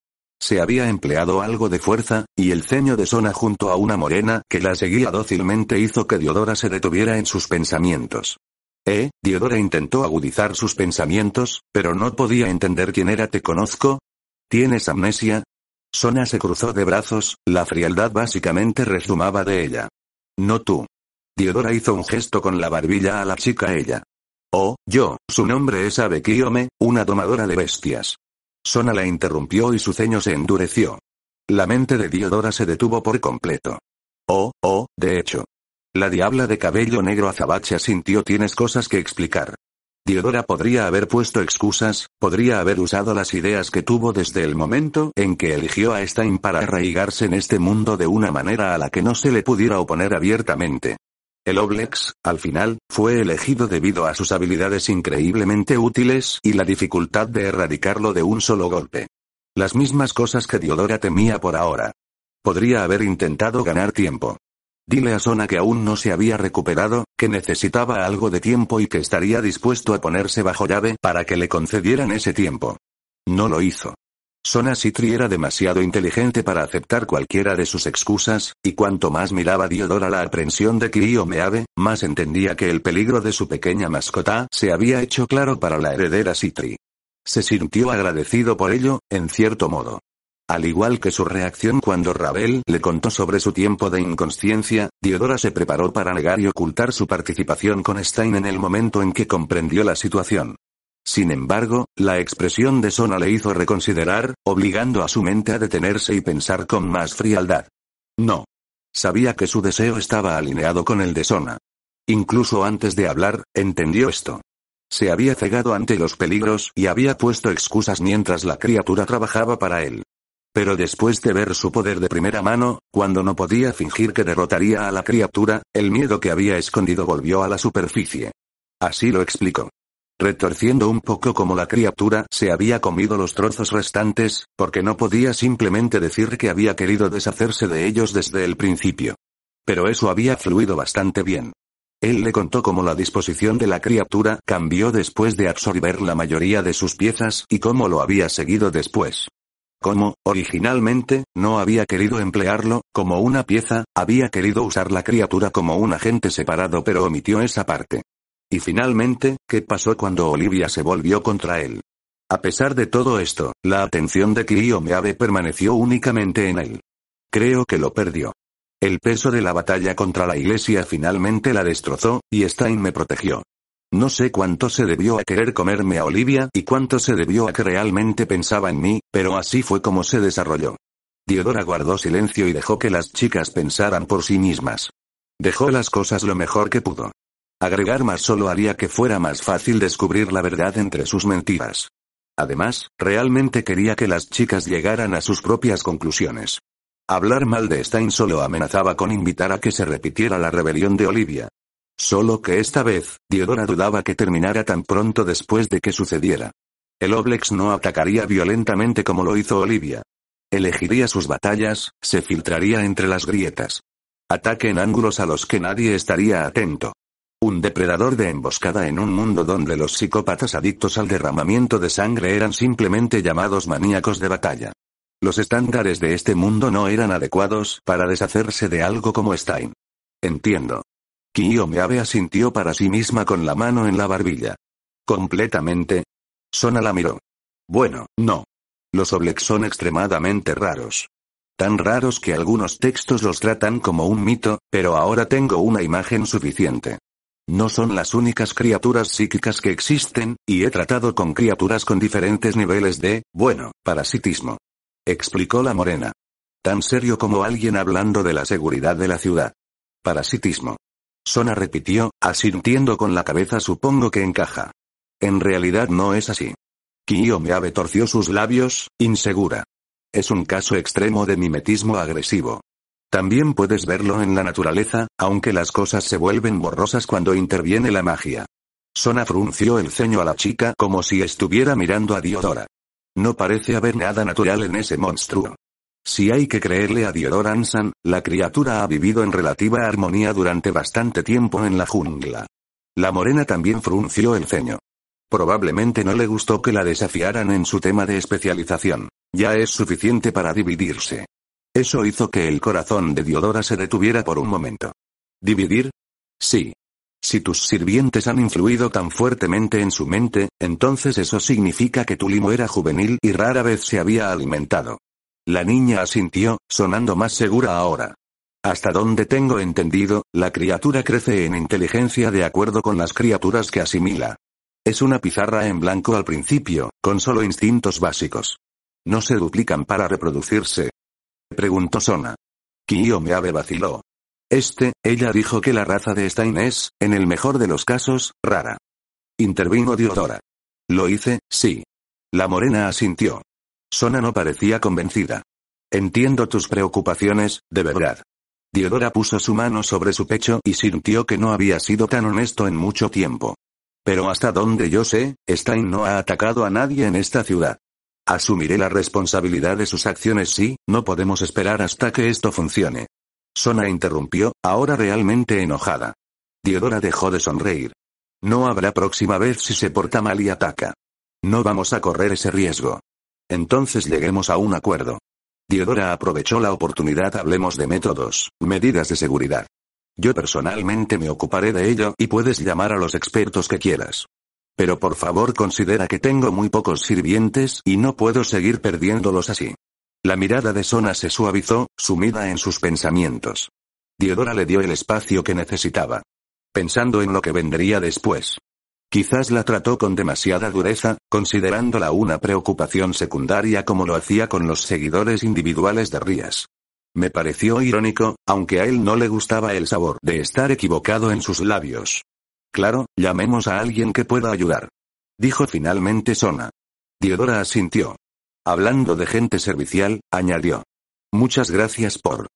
Se había empleado algo de fuerza, y el ceño de Sona junto a una morena que la seguía dócilmente hizo que Diodora se detuviera en sus pensamientos. Eh, Diodora intentó agudizar sus pensamientos, pero no podía entender quién era te conozco. ¿Tienes amnesia? Sona se cruzó de brazos, la frialdad básicamente resumaba de ella. No tú. Diodora hizo un gesto con la barbilla a la chica ella. Oh, yo, su nombre es Kyome, una domadora de bestias. Sona la interrumpió y su ceño se endureció. La mente de Diodora se detuvo por completo. Oh, oh, de hecho. La diabla de cabello negro azabache sintió tienes cosas que explicar. Diodora podría haber puesto excusas, podría haber usado las ideas que tuvo desde el momento en que eligió a Stein para arraigarse en este mundo de una manera a la que no se le pudiera oponer abiertamente. El Oblex, al final, fue elegido debido a sus habilidades increíblemente útiles y la dificultad de erradicarlo de un solo golpe. Las mismas cosas que Diodora temía por ahora. Podría haber intentado ganar tiempo. Dile a Sona que aún no se había recuperado, que necesitaba algo de tiempo y que estaría dispuesto a ponerse bajo llave para que le concedieran ese tiempo. No lo hizo. Sona Sitri era demasiado inteligente para aceptar cualquiera de sus excusas, y cuanto más miraba Diodora la aprensión de Kirio Meave, más entendía que el peligro de su pequeña mascota se había hecho claro para la heredera Sitri. Se sintió agradecido por ello, en cierto modo. Al igual que su reacción cuando Ravel le contó sobre su tiempo de inconsciencia, Diodora se preparó para negar y ocultar su participación con Stein en el momento en que comprendió la situación. Sin embargo, la expresión de Sona le hizo reconsiderar, obligando a su mente a detenerse y pensar con más frialdad. No. Sabía que su deseo estaba alineado con el de Sona. Incluso antes de hablar, entendió esto. Se había cegado ante los peligros y había puesto excusas mientras la criatura trabajaba para él. Pero después de ver su poder de primera mano, cuando no podía fingir que derrotaría a la criatura, el miedo que había escondido volvió a la superficie. Así lo explicó. Retorciendo un poco como la criatura se había comido los trozos restantes, porque no podía simplemente decir que había querido deshacerse de ellos desde el principio. Pero eso había fluido bastante bien. Él le contó cómo la disposición de la criatura cambió después de absorber la mayoría de sus piezas y cómo lo había seguido después. Como, originalmente, no había querido emplearlo, como una pieza, había querido usar la criatura como un agente separado pero omitió esa parte. Y finalmente, ¿qué pasó cuando Olivia se volvió contra él? A pesar de todo esto, la atención de me Meave permaneció únicamente en él. Creo que lo perdió. El peso de la batalla contra la iglesia finalmente la destrozó, y Stein me protegió. No sé cuánto se debió a querer comerme a Olivia y cuánto se debió a que realmente pensaba en mí, pero así fue como se desarrolló. Diodora guardó silencio y dejó que las chicas pensaran por sí mismas. Dejó las cosas lo mejor que pudo. Agregar más solo haría que fuera más fácil descubrir la verdad entre sus mentiras. Además, realmente quería que las chicas llegaran a sus propias conclusiones. Hablar mal de Stein solo amenazaba con invitar a que se repitiera la rebelión de Olivia, Solo que esta vez, Diodora dudaba que terminara tan pronto después de que sucediera. El Oblex no atacaría violentamente como lo hizo Olivia. Elegiría sus batallas, se filtraría entre las grietas. Ataque en ángulos a los que nadie estaría atento. Un depredador de emboscada en un mundo donde los psicópatas adictos al derramamiento de sangre eran simplemente llamados maníacos de batalla. Los estándares de este mundo no eran adecuados para deshacerse de algo como Stein. Entiendo me había asintió para sí misma con la mano en la barbilla. Completamente. Sona la miró. Bueno, no. Los Oblex son extremadamente raros. Tan raros que algunos textos los tratan como un mito, pero ahora tengo una imagen suficiente. No son las únicas criaturas psíquicas que existen, y he tratado con criaturas con diferentes niveles de, bueno, parasitismo. Explicó la morena. Tan serio como alguien hablando de la seguridad de la ciudad. Parasitismo. Sona repitió, asintiendo con la cabeza supongo que encaja. En realidad no es así. Kiyo torció sus labios, insegura. Es un caso extremo de mimetismo agresivo. También puedes verlo en la naturaleza, aunque las cosas se vuelven borrosas cuando interviene la magia. Sona frunció el ceño a la chica como si estuviera mirando a Diodora. No parece haber nada natural en ese monstruo. Si hay que creerle a Diodora Ansan, la criatura ha vivido en relativa armonía durante bastante tiempo en la jungla. La morena también frunció el ceño. Probablemente no le gustó que la desafiaran en su tema de especialización. Ya es suficiente para dividirse. Eso hizo que el corazón de Diodora se detuviera por un momento. ¿Dividir? Sí. Si tus sirvientes han influido tan fuertemente en su mente, entonces eso significa que tu limo era juvenil y rara vez se había alimentado. La niña asintió, sonando más segura ahora. Hasta donde tengo entendido, la criatura crece en inteligencia de acuerdo con las criaturas que asimila. Es una pizarra en blanco al principio, con solo instintos básicos. No se duplican para reproducirse. Preguntó Sona. me Meave vaciló. Este, ella dijo que la raza de Stein es, en el mejor de los casos, rara. Intervino Diodora. Lo hice, sí. La morena asintió. Sona no parecía convencida. Entiendo tus preocupaciones, de verdad. Diodora puso su mano sobre su pecho y sintió que no había sido tan honesto en mucho tiempo. Pero hasta donde yo sé, Stein no ha atacado a nadie en esta ciudad. Asumiré la responsabilidad de sus acciones si, no podemos esperar hasta que esto funcione. Sona interrumpió, ahora realmente enojada. Diodora dejó de sonreír. No habrá próxima vez si se porta mal y ataca. No vamos a correr ese riesgo. Entonces lleguemos a un acuerdo. Diodora aprovechó la oportunidad. Hablemos de métodos, medidas de seguridad. Yo personalmente me ocuparé de ello y puedes llamar a los expertos que quieras. Pero por favor considera que tengo muy pocos sirvientes y no puedo seguir perdiéndolos así. La mirada de Sona se suavizó, sumida en sus pensamientos. Diodora le dio el espacio que necesitaba. Pensando en lo que vendría después. Quizás la trató con demasiada dureza, considerándola una preocupación secundaria como lo hacía con los seguidores individuales de Rías. Me pareció irónico, aunque a él no le gustaba el sabor de estar equivocado en sus labios. Claro, llamemos a alguien que pueda ayudar. Dijo finalmente Sona. Diodora asintió. Hablando de gente servicial, añadió. Muchas gracias por.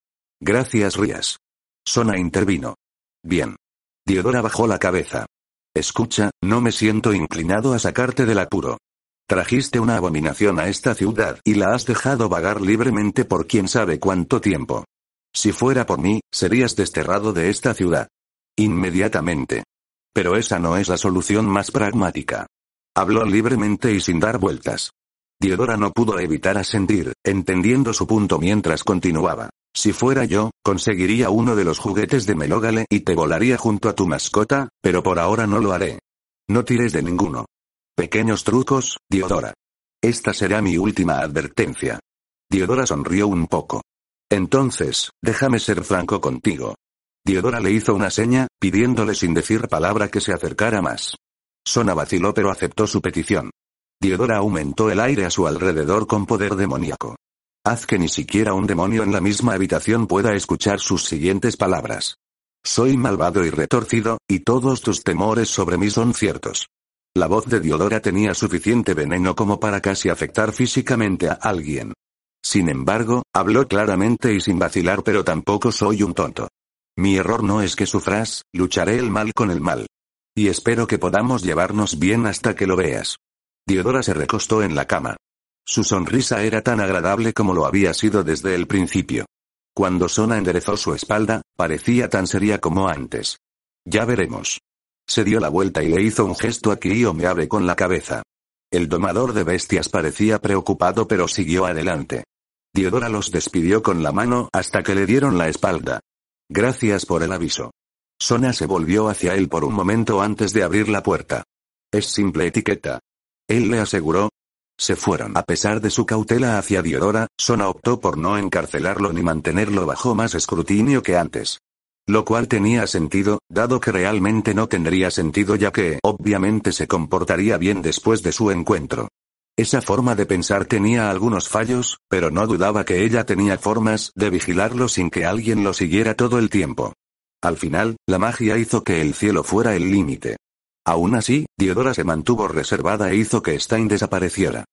Gracias, Rías. Sona intervino. Bien. Diodora bajó la cabeza. Escucha, no me siento inclinado a sacarte del apuro. Trajiste una abominación a esta ciudad y la has dejado vagar libremente por quién sabe cuánto tiempo. Si fuera por mí, serías desterrado de esta ciudad. Inmediatamente. Pero esa no es la solución más pragmática. Habló libremente y sin dar vueltas. Diodora no pudo evitar asentir, entendiendo su punto mientras continuaba. Si fuera yo, conseguiría uno de los juguetes de Melógale y te volaría junto a tu mascota, pero por ahora no lo haré. No tires de ninguno. Pequeños trucos, Diodora. Esta será mi última advertencia. Diodora sonrió un poco. Entonces, déjame ser franco contigo. Diodora le hizo una seña, pidiéndole sin decir palabra que se acercara más. Sona vaciló pero aceptó su petición. Diodora aumentó el aire a su alrededor con poder demoníaco. Haz que ni siquiera un demonio en la misma habitación pueda escuchar sus siguientes palabras. Soy malvado y retorcido, y todos tus temores sobre mí son ciertos. La voz de Diodora tenía suficiente veneno como para casi afectar físicamente a alguien. Sin embargo, habló claramente y sin vacilar, pero tampoco soy un tonto. Mi error no es que sufras, lucharé el mal con el mal. Y espero que podamos llevarnos bien hasta que lo veas. Diodora se recostó en la cama. Su sonrisa era tan agradable como lo había sido desde el principio. Cuando Sona enderezó su espalda, parecía tan seria como antes. Ya veremos. Se dio la vuelta y le hizo un gesto a o me abre con la cabeza. El domador de bestias parecía preocupado pero siguió adelante. Diodora los despidió con la mano hasta que le dieron la espalda. Gracias por el aviso. Sona se volvió hacia él por un momento antes de abrir la puerta. Es simple etiqueta, él le aseguró. Se fueron. A pesar de su cautela hacia Diodora, Sona optó por no encarcelarlo ni mantenerlo bajo más escrutinio que antes. Lo cual tenía sentido, dado que realmente no tendría sentido ya que obviamente se comportaría bien después de su encuentro. Esa forma de pensar tenía algunos fallos, pero no dudaba que ella tenía formas de vigilarlo sin que alguien lo siguiera todo el tiempo. Al final, la magia hizo que el cielo fuera el límite. Aún así, Diodora se mantuvo reservada e hizo que Stein desapareciera.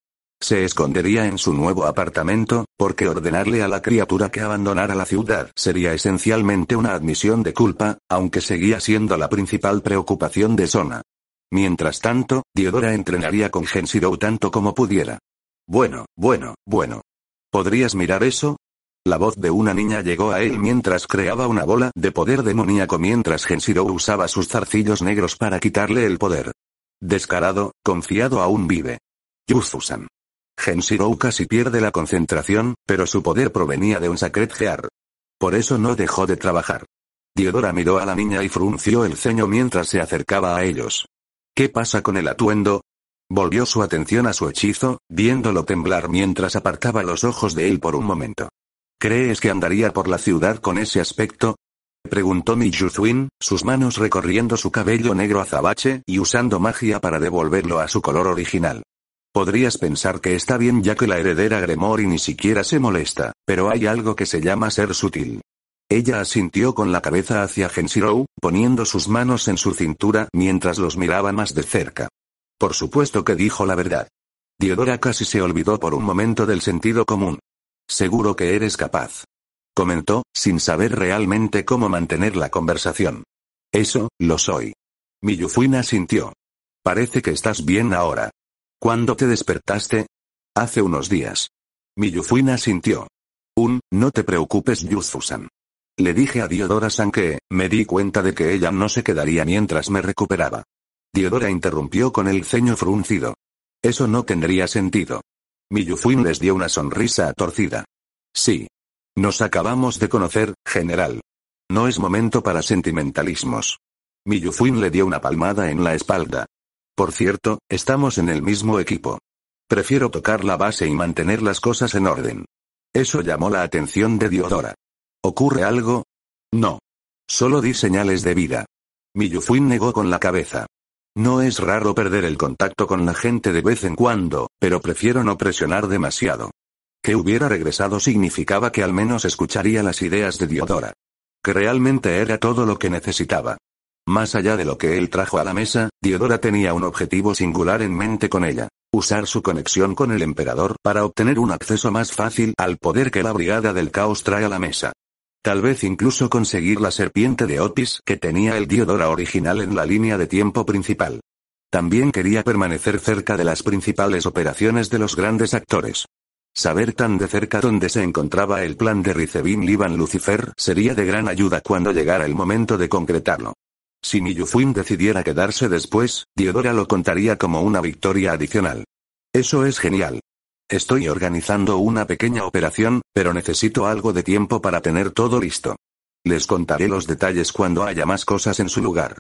Se escondería en su nuevo apartamento, porque ordenarle a la criatura que abandonara la ciudad sería esencialmente una admisión de culpa, aunque seguía siendo la principal preocupación de Sona. Mientras tanto, Diodora entrenaría con Genshiro tanto como pudiera. Bueno, bueno, bueno. ¿Podrías mirar eso? La voz de una niña llegó a él mientras creaba una bola de poder demoníaco mientras Genshiro usaba sus zarcillos negros para quitarle el poder. Descarado, confiado aún vive. Yuzusan. Genshiro casi pierde la concentración, pero su poder provenía de un Sacred Gear. Por eso no dejó de trabajar. Diodora miró a la niña y frunció el ceño mientras se acercaba a ellos. ¿Qué pasa con el atuendo? Volvió su atención a su hechizo, viéndolo temblar mientras apartaba los ojos de él por un momento. ¿Crees que andaría por la ciudad con ese aspecto? Preguntó Miyuzwin, sus manos recorriendo su cabello negro azabache y usando magia para devolverlo a su color original. Podrías pensar que está bien ya que la heredera Gremory ni siquiera se molesta, pero hay algo que se llama ser sutil. Ella asintió con la cabeza hacia Genshirou, poniendo sus manos en su cintura mientras los miraba más de cerca. Por supuesto que dijo la verdad. Diodora casi se olvidó por un momento del sentido común. Seguro que eres capaz. Comentó, sin saber realmente cómo mantener la conversación. Eso, lo soy. Miyufuina sintió. Parece que estás bien ahora. ¿Cuándo te despertaste? Hace unos días. Miyufuina sintió. Un, no te preocupes Yuzusan. Le dije a Diodora-san que, me di cuenta de que ella no se quedaría mientras me recuperaba. Diodora interrumpió con el ceño fruncido. Eso no tendría sentido. Miyufuin les dio una sonrisa torcida. Sí. Nos acabamos de conocer, general. No es momento para sentimentalismos. Miyufuin le dio una palmada en la espalda. Por cierto, estamos en el mismo equipo. Prefiero tocar la base y mantener las cosas en orden. Eso llamó la atención de Diodora. ¿Ocurre algo? No. Solo di señales de vida. Miyufuin negó con la cabeza. No es raro perder el contacto con la gente de vez en cuando, pero prefiero no presionar demasiado. Que hubiera regresado significaba que al menos escucharía las ideas de Diodora. Que realmente era todo lo que necesitaba. Más allá de lo que él trajo a la mesa, Diodora tenía un objetivo singular en mente con ella. Usar su conexión con el emperador para obtener un acceso más fácil al poder que la Brigada del Caos trae a la mesa. Tal vez incluso conseguir la serpiente de Otis que tenía el Diodora original en la línea de tiempo principal. También quería permanecer cerca de las principales operaciones de los grandes actores. Saber tan de cerca dónde se encontraba el plan de Ricevin Liban Lucifer sería de gran ayuda cuando llegara el momento de concretarlo. Si Miyufuin decidiera quedarse después, Diodora lo contaría como una victoria adicional. Eso es genial. Estoy organizando una pequeña operación, pero necesito algo de tiempo para tener todo listo. Les contaré los detalles cuando haya más cosas en su lugar.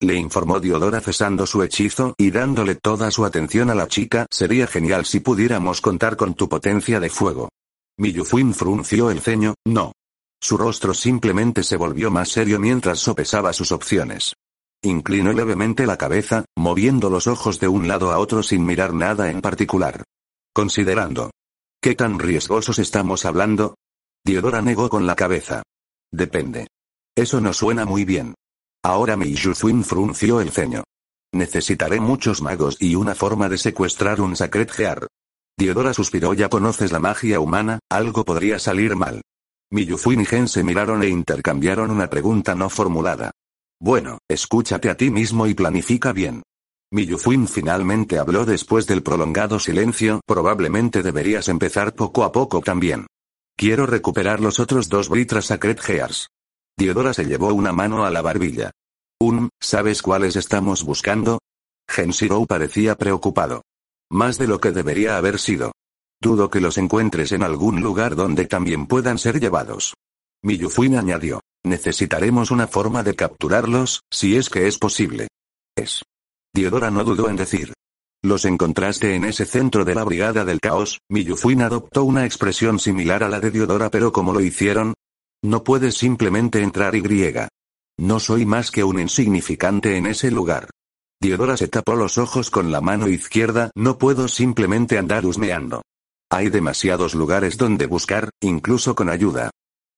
Le informó Diodora cesando su hechizo y dándole toda su atención a la chica. Sería genial si pudiéramos contar con tu potencia de fuego. Miyufuin frunció el ceño, no. Su rostro simplemente se volvió más serio mientras sopesaba sus opciones. Inclinó levemente la cabeza, moviendo los ojos de un lado a otro sin mirar nada en particular. Considerando. ¿Qué tan riesgosos estamos hablando? Diodora negó con la cabeza. Depende. Eso no suena muy bien. Ahora Yuzuin frunció el ceño. Necesitaré muchos magos y una forma de secuestrar un Sacred Gear. Diodora suspiró, ya conoces la magia humana, algo podría salir mal. Yuzuin y Gen se miraron e intercambiaron una pregunta no formulada. Bueno, escúchate a ti mismo y planifica bien. Miyufuin finalmente habló después del prolongado silencio. Probablemente deberías empezar poco a poco también. Quiero recuperar los otros dos Britra Sacred Gears. Diodora se llevó una mano a la barbilla. Un, ¿sabes cuáles estamos buscando? Genshirou parecía preocupado. Más de lo que debería haber sido. Dudo que los encuentres en algún lugar donde también puedan ser llevados. Miyufuin añadió. Necesitaremos una forma de capturarlos, si es que es posible. Es. Diodora no dudó en decir. Los encontraste en ese centro de la Brigada del Caos, Miyufuin adoptó una expresión similar a la de Diodora pero como lo hicieron? No puedes simplemente entrar y griega. No soy más que un insignificante en ese lugar. Diodora se tapó los ojos con la mano izquierda, no puedo simplemente andar husmeando. Hay demasiados lugares donde buscar, incluso con ayuda.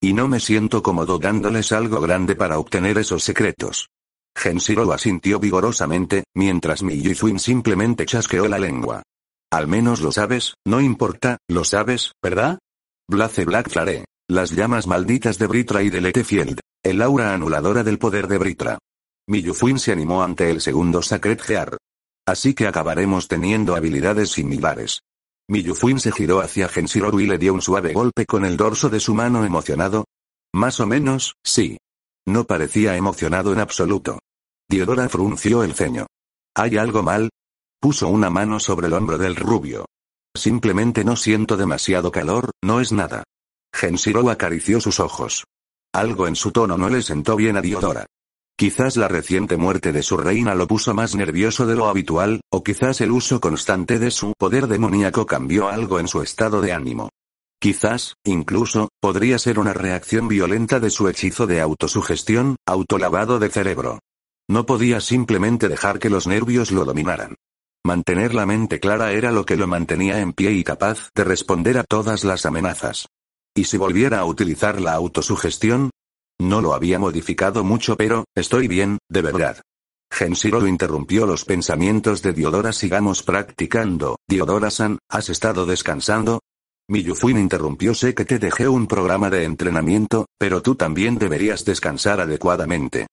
Y no me siento cómodo dándoles algo grande para obtener esos secretos. Genshiro asintió vigorosamente, mientras Fuin simplemente chasqueó la lengua. Al menos lo sabes, no importa, lo sabes, ¿verdad? Blaze Black Flare. Las llamas malditas de Britra y de Letefield. El aura anuladora del poder de Britra. Fuin se animó ante el segundo Sacred Gear. Así que acabaremos teniendo habilidades similares. Fuin se giró hacia Genshiro y le dio un suave golpe con el dorso de su mano emocionado. Más o menos, sí. No parecía emocionado en absoluto. Diodora frunció el ceño. ¿Hay algo mal? Puso una mano sobre el hombro del rubio. Simplemente no siento demasiado calor, no es nada. Genshiro acarició sus ojos. Algo en su tono no le sentó bien a Diodora. Quizás la reciente muerte de su reina lo puso más nervioso de lo habitual, o quizás el uso constante de su poder demoníaco cambió algo en su estado de ánimo. Quizás, incluso, podría ser una reacción violenta de su hechizo de autosugestión, autolavado de cerebro. No podía simplemente dejar que los nervios lo dominaran. Mantener la mente clara era lo que lo mantenía en pie y capaz de responder a todas las amenazas. ¿Y si volviera a utilizar la autosugestión? No lo había modificado mucho, pero, estoy bien, de verdad. Genshiro interrumpió los pensamientos de Diodora. Sigamos practicando, Diodora-san, ¿has estado descansando? Miyufuin interrumpió. Sé que te dejé un programa de entrenamiento, pero tú también deberías descansar adecuadamente.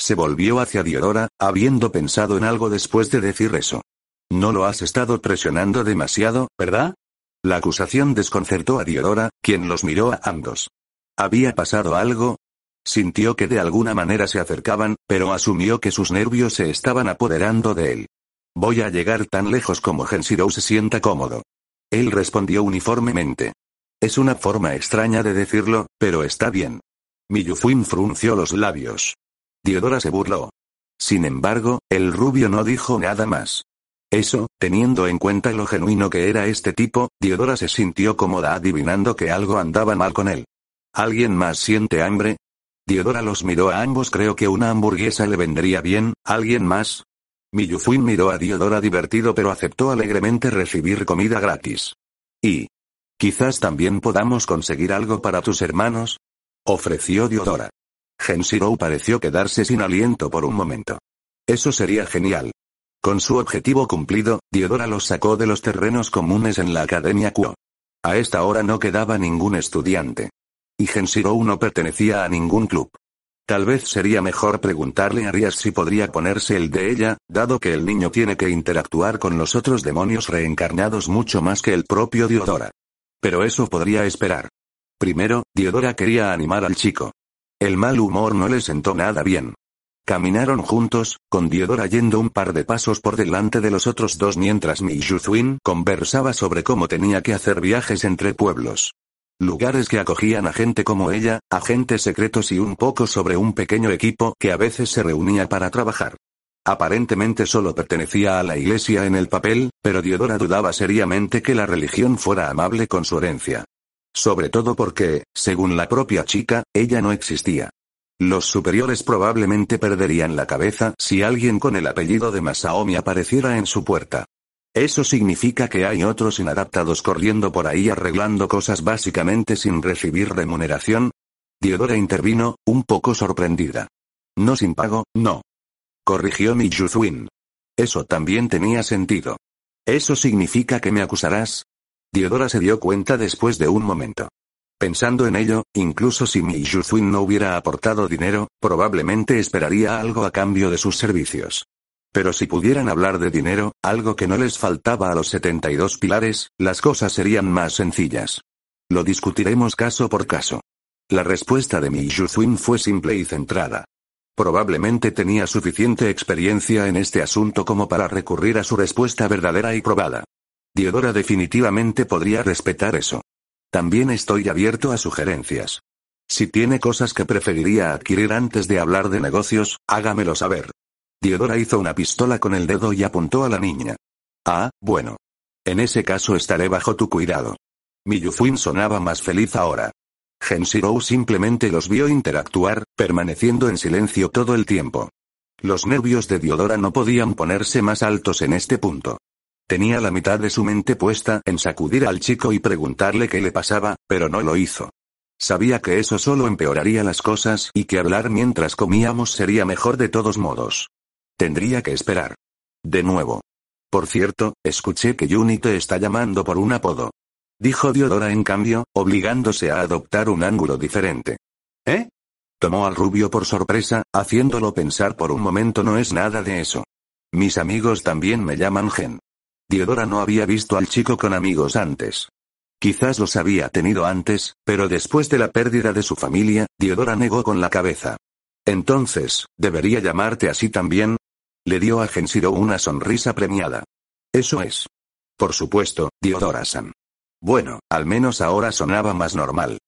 Se volvió hacia Diodora, habiendo pensado en algo después de decir eso. No lo has estado presionando demasiado, ¿verdad? La acusación desconcertó a Diodora, quien los miró a ambos. ¿Había pasado algo? Sintió que de alguna manera se acercaban, pero asumió que sus nervios se estaban apoderando de él. Voy a llegar tan lejos como Genshirou se sienta cómodo. Él respondió uniformemente. Es una forma extraña de decirlo, pero está bien. Miyufuin frunció los labios. Diodora se burló. Sin embargo, el rubio no dijo nada más. Eso, teniendo en cuenta lo genuino que era este tipo, Diodora se sintió cómoda adivinando que algo andaba mal con él. ¿Alguien más siente hambre? Diodora los miró a ambos, creo que una hamburguesa le vendría bien, ¿alguien más? Miyufuin miró a Diodora divertido pero aceptó alegremente recibir comida gratis. Y... Quizás también podamos conseguir algo para tus hermanos, ofreció Diodora. Genshiro pareció quedarse sin aliento por un momento. Eso sería genial. Con su objetivo cumplido, Diodora los sacó de los terrenos comunes en la Academia Kuo. A esta hora no quedaba ningún estudiante. Y Genshiro no pertenecía a ningún club. Tal vez sería mejor preguntarle a Rias si podría ponerse el de ella, dado que el niño tiene que interactuar con los otros demonios reencarnados mucho más que el propio Diodora. Pero eso podría esperar. Primero, Diodora quería animar al chico. El mal humor no le sentó nada bien. Caminaron juntos, con Diodora yendo un par de pasos por delante de los otros dos mientras Mi Yuzuin conversaba sobre cómo tenía que hacer viajes entre pueblos. Lugares que acogían a gente como ella, agentes secretos y un poco sobre un pequeño equipo que a veces se reunía para trabajar. Aparentemente solo pertenecía a la iglesia en el papel, pero Diodora dudaba seriamente que la religión fuera amable con su herencia sobre todo porque, según la propia chica, ella no existía. Los superiores probablemente perderían la cabeza si alguien con el apellido de Masaomi apareciera en su puerta. Eso significa que hay otros inadaptados corriendo por ahí arreglando cosas básicamente sin recibir remuneración. Diodora intervino, un poco sorprendida. No sin pago, no. Corrigió mi Eso también tenía sentido. Eso significa que me acusarás, Diodora se dio cuenta después de un momento. Pensando en ello, incluso si Mi Yuzuin no hubiera aportado dinero, probablemente esperaría algo a cambio de sus servicios. Pero si pudieran hablar de dinero, algo que no les faltaba a los 72 pilares, las cosas serían más sencillas. Lo discutiremos caso por caso. La respuesta de Mi Yuzuin fue simple y centrada. Probablemente tenía suficiente experiencia en este asunto como para recurrir a su respuesta verdadera y probada. Diodora definitivamente podría respetar eso. También estoy abierto a sugerencias. Si tiene cosas que preferiría adquirir antes de hablar de negocios, hágamelo saber. Diodora hizo una pistola con el dedo y apuntó a la niña. Ah, bueno. En ese caso estaré bajo tu cuidado. Yufuin sonaba más feliz ahora. Genshirou simplemente los vio interactuar, permaneciendo en silencio todo el tiempo. Los nervios de Diodora no podían ponerse más altos en este punto. Tenía la mitad de su mente puesta en sacudir al chico y preguntarle qué le pasaba, pero no lo hizo. Sabía que eso solo empeoraría las cosas y que hablar mientras comíamos sería mejor de todos modos. Tendría que esperar. De nuevo. Por cierto, escuché que Juni te está llamando por un apodo. Dijo Diodora en cambio, obligándose a adoptar un ángulo diferente. ¿Eh? Tomó al rubio por sorpresa, haciéndolo pensar por un momento no es nada de eso. Mis amigos también me llaman Gen. Diodora no había visto al chico con amigos antes. Quizás los había tenido antes, pero después de la pérdida de su familia, Diodora negó con la cabeza. Entonces, ¿debería llamarte así también? Le dio a Gensiro una sonrisa premiada. Eso es. Por supuesto, Diodora-san. Bueno, al menos ahora sonaba más normal.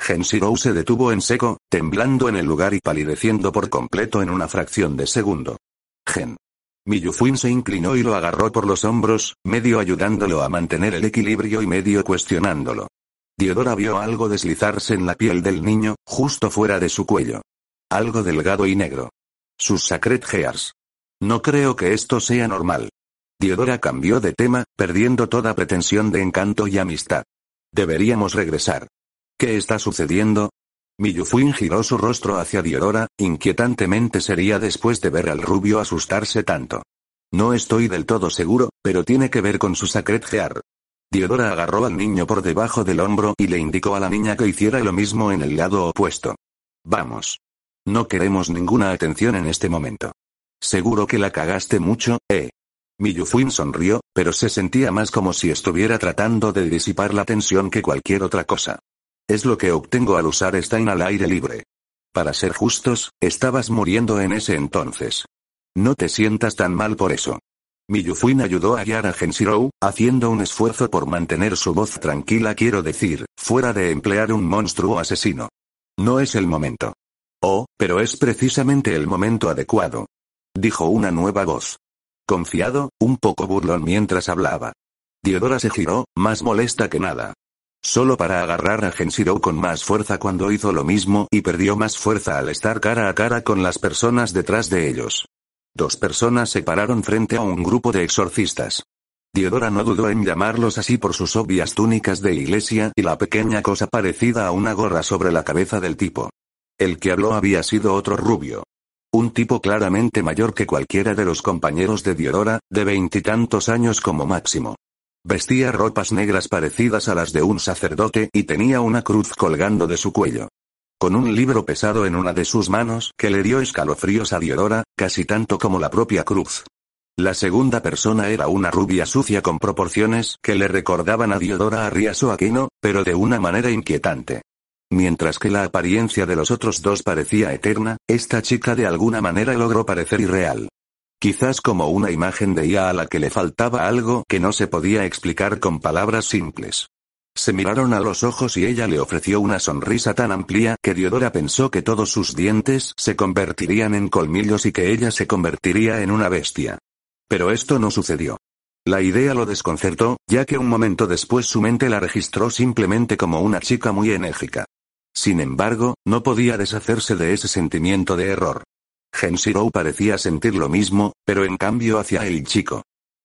Gensiro se detuvo en seco, temblando en el lugar y palideciendo por completo en una fracción de segundo. Gen. Miyufuin se inclinó y lo agarró por los hombros, medio ayudándolo a mantener el equilibrio y medio cuestionándolo. Diodora vio algo deslizarse en la piel del niño, justo fuera de su cuello. Algo delgado y negro. Sus sacred hairs. No creo que esto sea normal. Diodora cambió de tema, perdiendo toda pretensión de encanto y amistad. Deberíamos regresar. ¿Qué está sucediendo? Miyufuin giró su rostro hacia Diodora, inquietantemente sería después de ver al rubio asustarse tanto. No estoy del todo seguro, pero tiene que ver con su Sacred Gear. Diodora agarró al niño por debajo del hombro y le indicó a la niña que hiciera lo mismo en el lado opuesto. Vamos. No queremos ninguna atención en este momento. Seguro que la cagaste mucho, ¿eh? Miyufuin sonrió, pero se sentía más como si estuviera tratando de disipar la tensión que cualquier otra cosa. Es lo que obtengo al usar Stein al aire libre. Para ser justos, estabas muriendo en ese entonces. No te sientas tan mal por eso. Miyufuin ayudó a a Genshirou, haciendo un esfuerzo por mantener su voz tranquila, quiero decir, fuera de emplear un monstruo asesino. No es el momento. Oh, pero es precisamente el momento adecuado. Dijo una nueva voz. Confiado, un poco burlón mientras hablaba. Diodora se giró, más molesta que nada. Solo para agarrar a Genshiro con más fuerza cuando hizo lo mismo y perdió más fuerza al estar cara a cara con las personas detrás de ellos. Dos personas se pararon frente a un grupo de exorcistas. Diodora no dudó en llamarlos así por sus obvias túnicas de iglesia y la pequeña cosa parecida a una gorra sobre la cabeza del tipo. El que habló había sido otro rubio. Un tipo claramente mayor que cualquiera de los compañeros de Diodora, de veintitantos años como máximo. Vestía ropas negras parecidas a las de un sacerdote y tenía una cruz colgando de su cuello. Con un libro pesado en una de sus manos que le dio escalofríos a Diodora, casi tanto como la propia cruz. La segunda persona era una rubia sucia con proporciones que le recordaban a Diodora o Aquino, pero de una manera inquietante. Mientras que la apariencia de los otros dos parecía eterna, esta chica de alguna manera logró parecer irreal. Quizás como una imagen de IA a la que le faltaba algo que no se podía explicar con palabras simples. Se miraron a los ojos y ella le ofreció una sonrisa tan amplia que Diodora pensó que todos sus dientes se convertirían en colmillos y que ella se convertiría en una bestia. Pero esto no sucedió. La idea lo desconcertó, ya que un momento después su mente la registró simplemente como una chica muy enérgica. Sin embargo, no podía deshacerse de ese sentimiento de error. Genshiro parecía sentir lo mismo, pero en cambio hacia el chico.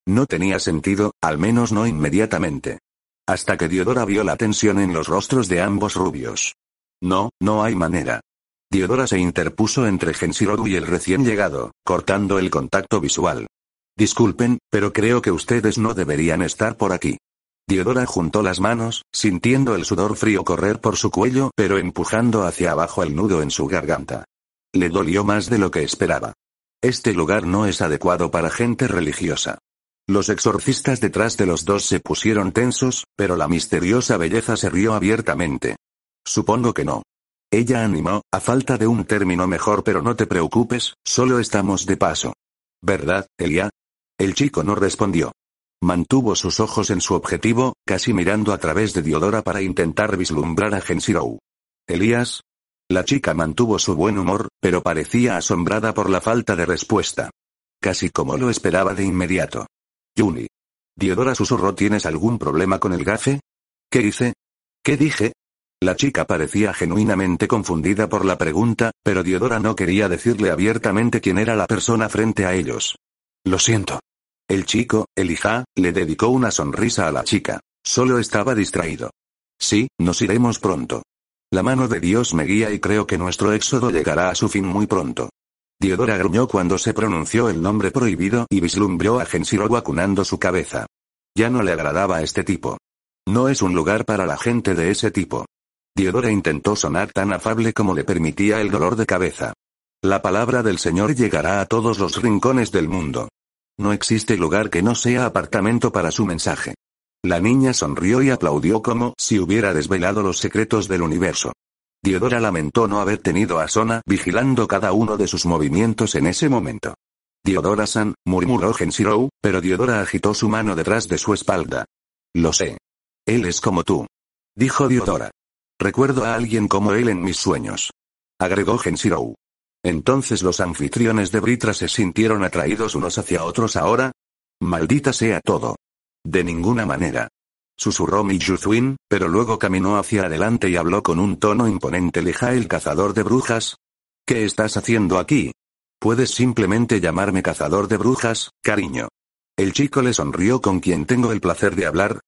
No tenía sentido, al menos no inmediatamente. Hasta que Diodora vio la tensión en los rostros de ambos rubios. No, no hay manera. Diodora se interpuso entre Genshiro y el recién llegado, cortando el contacto visual. Disculpen, pero creo que ustedes no deberían estar por aquí. Diodora juntó las manos, sintiendo el sudor frío correr por su cuello, pero empujando hacia abajo el nudo en su garganta. Le dolió más de lo que esperaba. Este lugar no es adecuado para gente religiosa. Los exorcistas detrás de los dos se pusieron tensos, pero la misteriosa belleza se rió abiertamente. Supongo que no. Ella animó, a falta de un término mejor, pero no te preocupes, solo estamos de paso. ¿Verdad, Elia? El chico no respondió. Mantuvo sus ojos en su objetivo, casi mirando a través de Diodora para intentar vislumbrar a Genshirou. Elías, la chica mantuvo su buen humor, pero parecía asombrada por la falta de respuesta. Casi como lo esperaba de inmediato. Juni. Diodora susurró ¿Tienes algún problema con el gafe? ¿Qué hice? ¿Qué dije? La chica parecía genuinamente confundida por la pregunta, pero Diodora no quería decirle abiertamente quién era la persona frente a ellos. Lo siento. El chico, hija, le dedicó una sonrisa a la chica. Solo estaba distraído. Sí, nos iremos pronto. La mano de Dios me guía y creo que nuestro éxodo llegará a su fin muy pronto. Diodora gruñó cuando se pronunció el nombre prohibido y vislumbró a Gensiro vacunando su cabeza. Ya no le agradaba a este tipo. No es un lugar para la gente de ese tipo. Diodora intentó sonar tan afable como le permitía el dolor de cabeza. La palabra del Señor llegará a todos los rincones del mundo. No existe lugar que no sea apartamento para su mensaje. La niña sonrió y aplaudió como si hubiera desvelado los secretos del universo. Diodora lamentó no haber tenido a Sona vigilando cada uno de sus movimientos en ese momento. Diodora-san, murmuró Genshirou, pero Diodora agitó su mano detrás de su espalda. Lo sé. Él es como tú. Dijo Diodora. Recuerdo a alguien como él en mis sueños. Agregó Genshirou. Entonces los anfitriones de Britra se sintieron atraídos unos hacia otros ahora. Maldita sea todo. De ninguna manera. Susurró Miyuzuin, pero luego caminó hacia adelante y habló con un tono imponente Leja el cazador de brujas. ¿Qué estás haciendo aquí? Puedes simplemente llamarme cazador de brujas, cariño. El chico le sonrió con quien tengo el placer de hablar.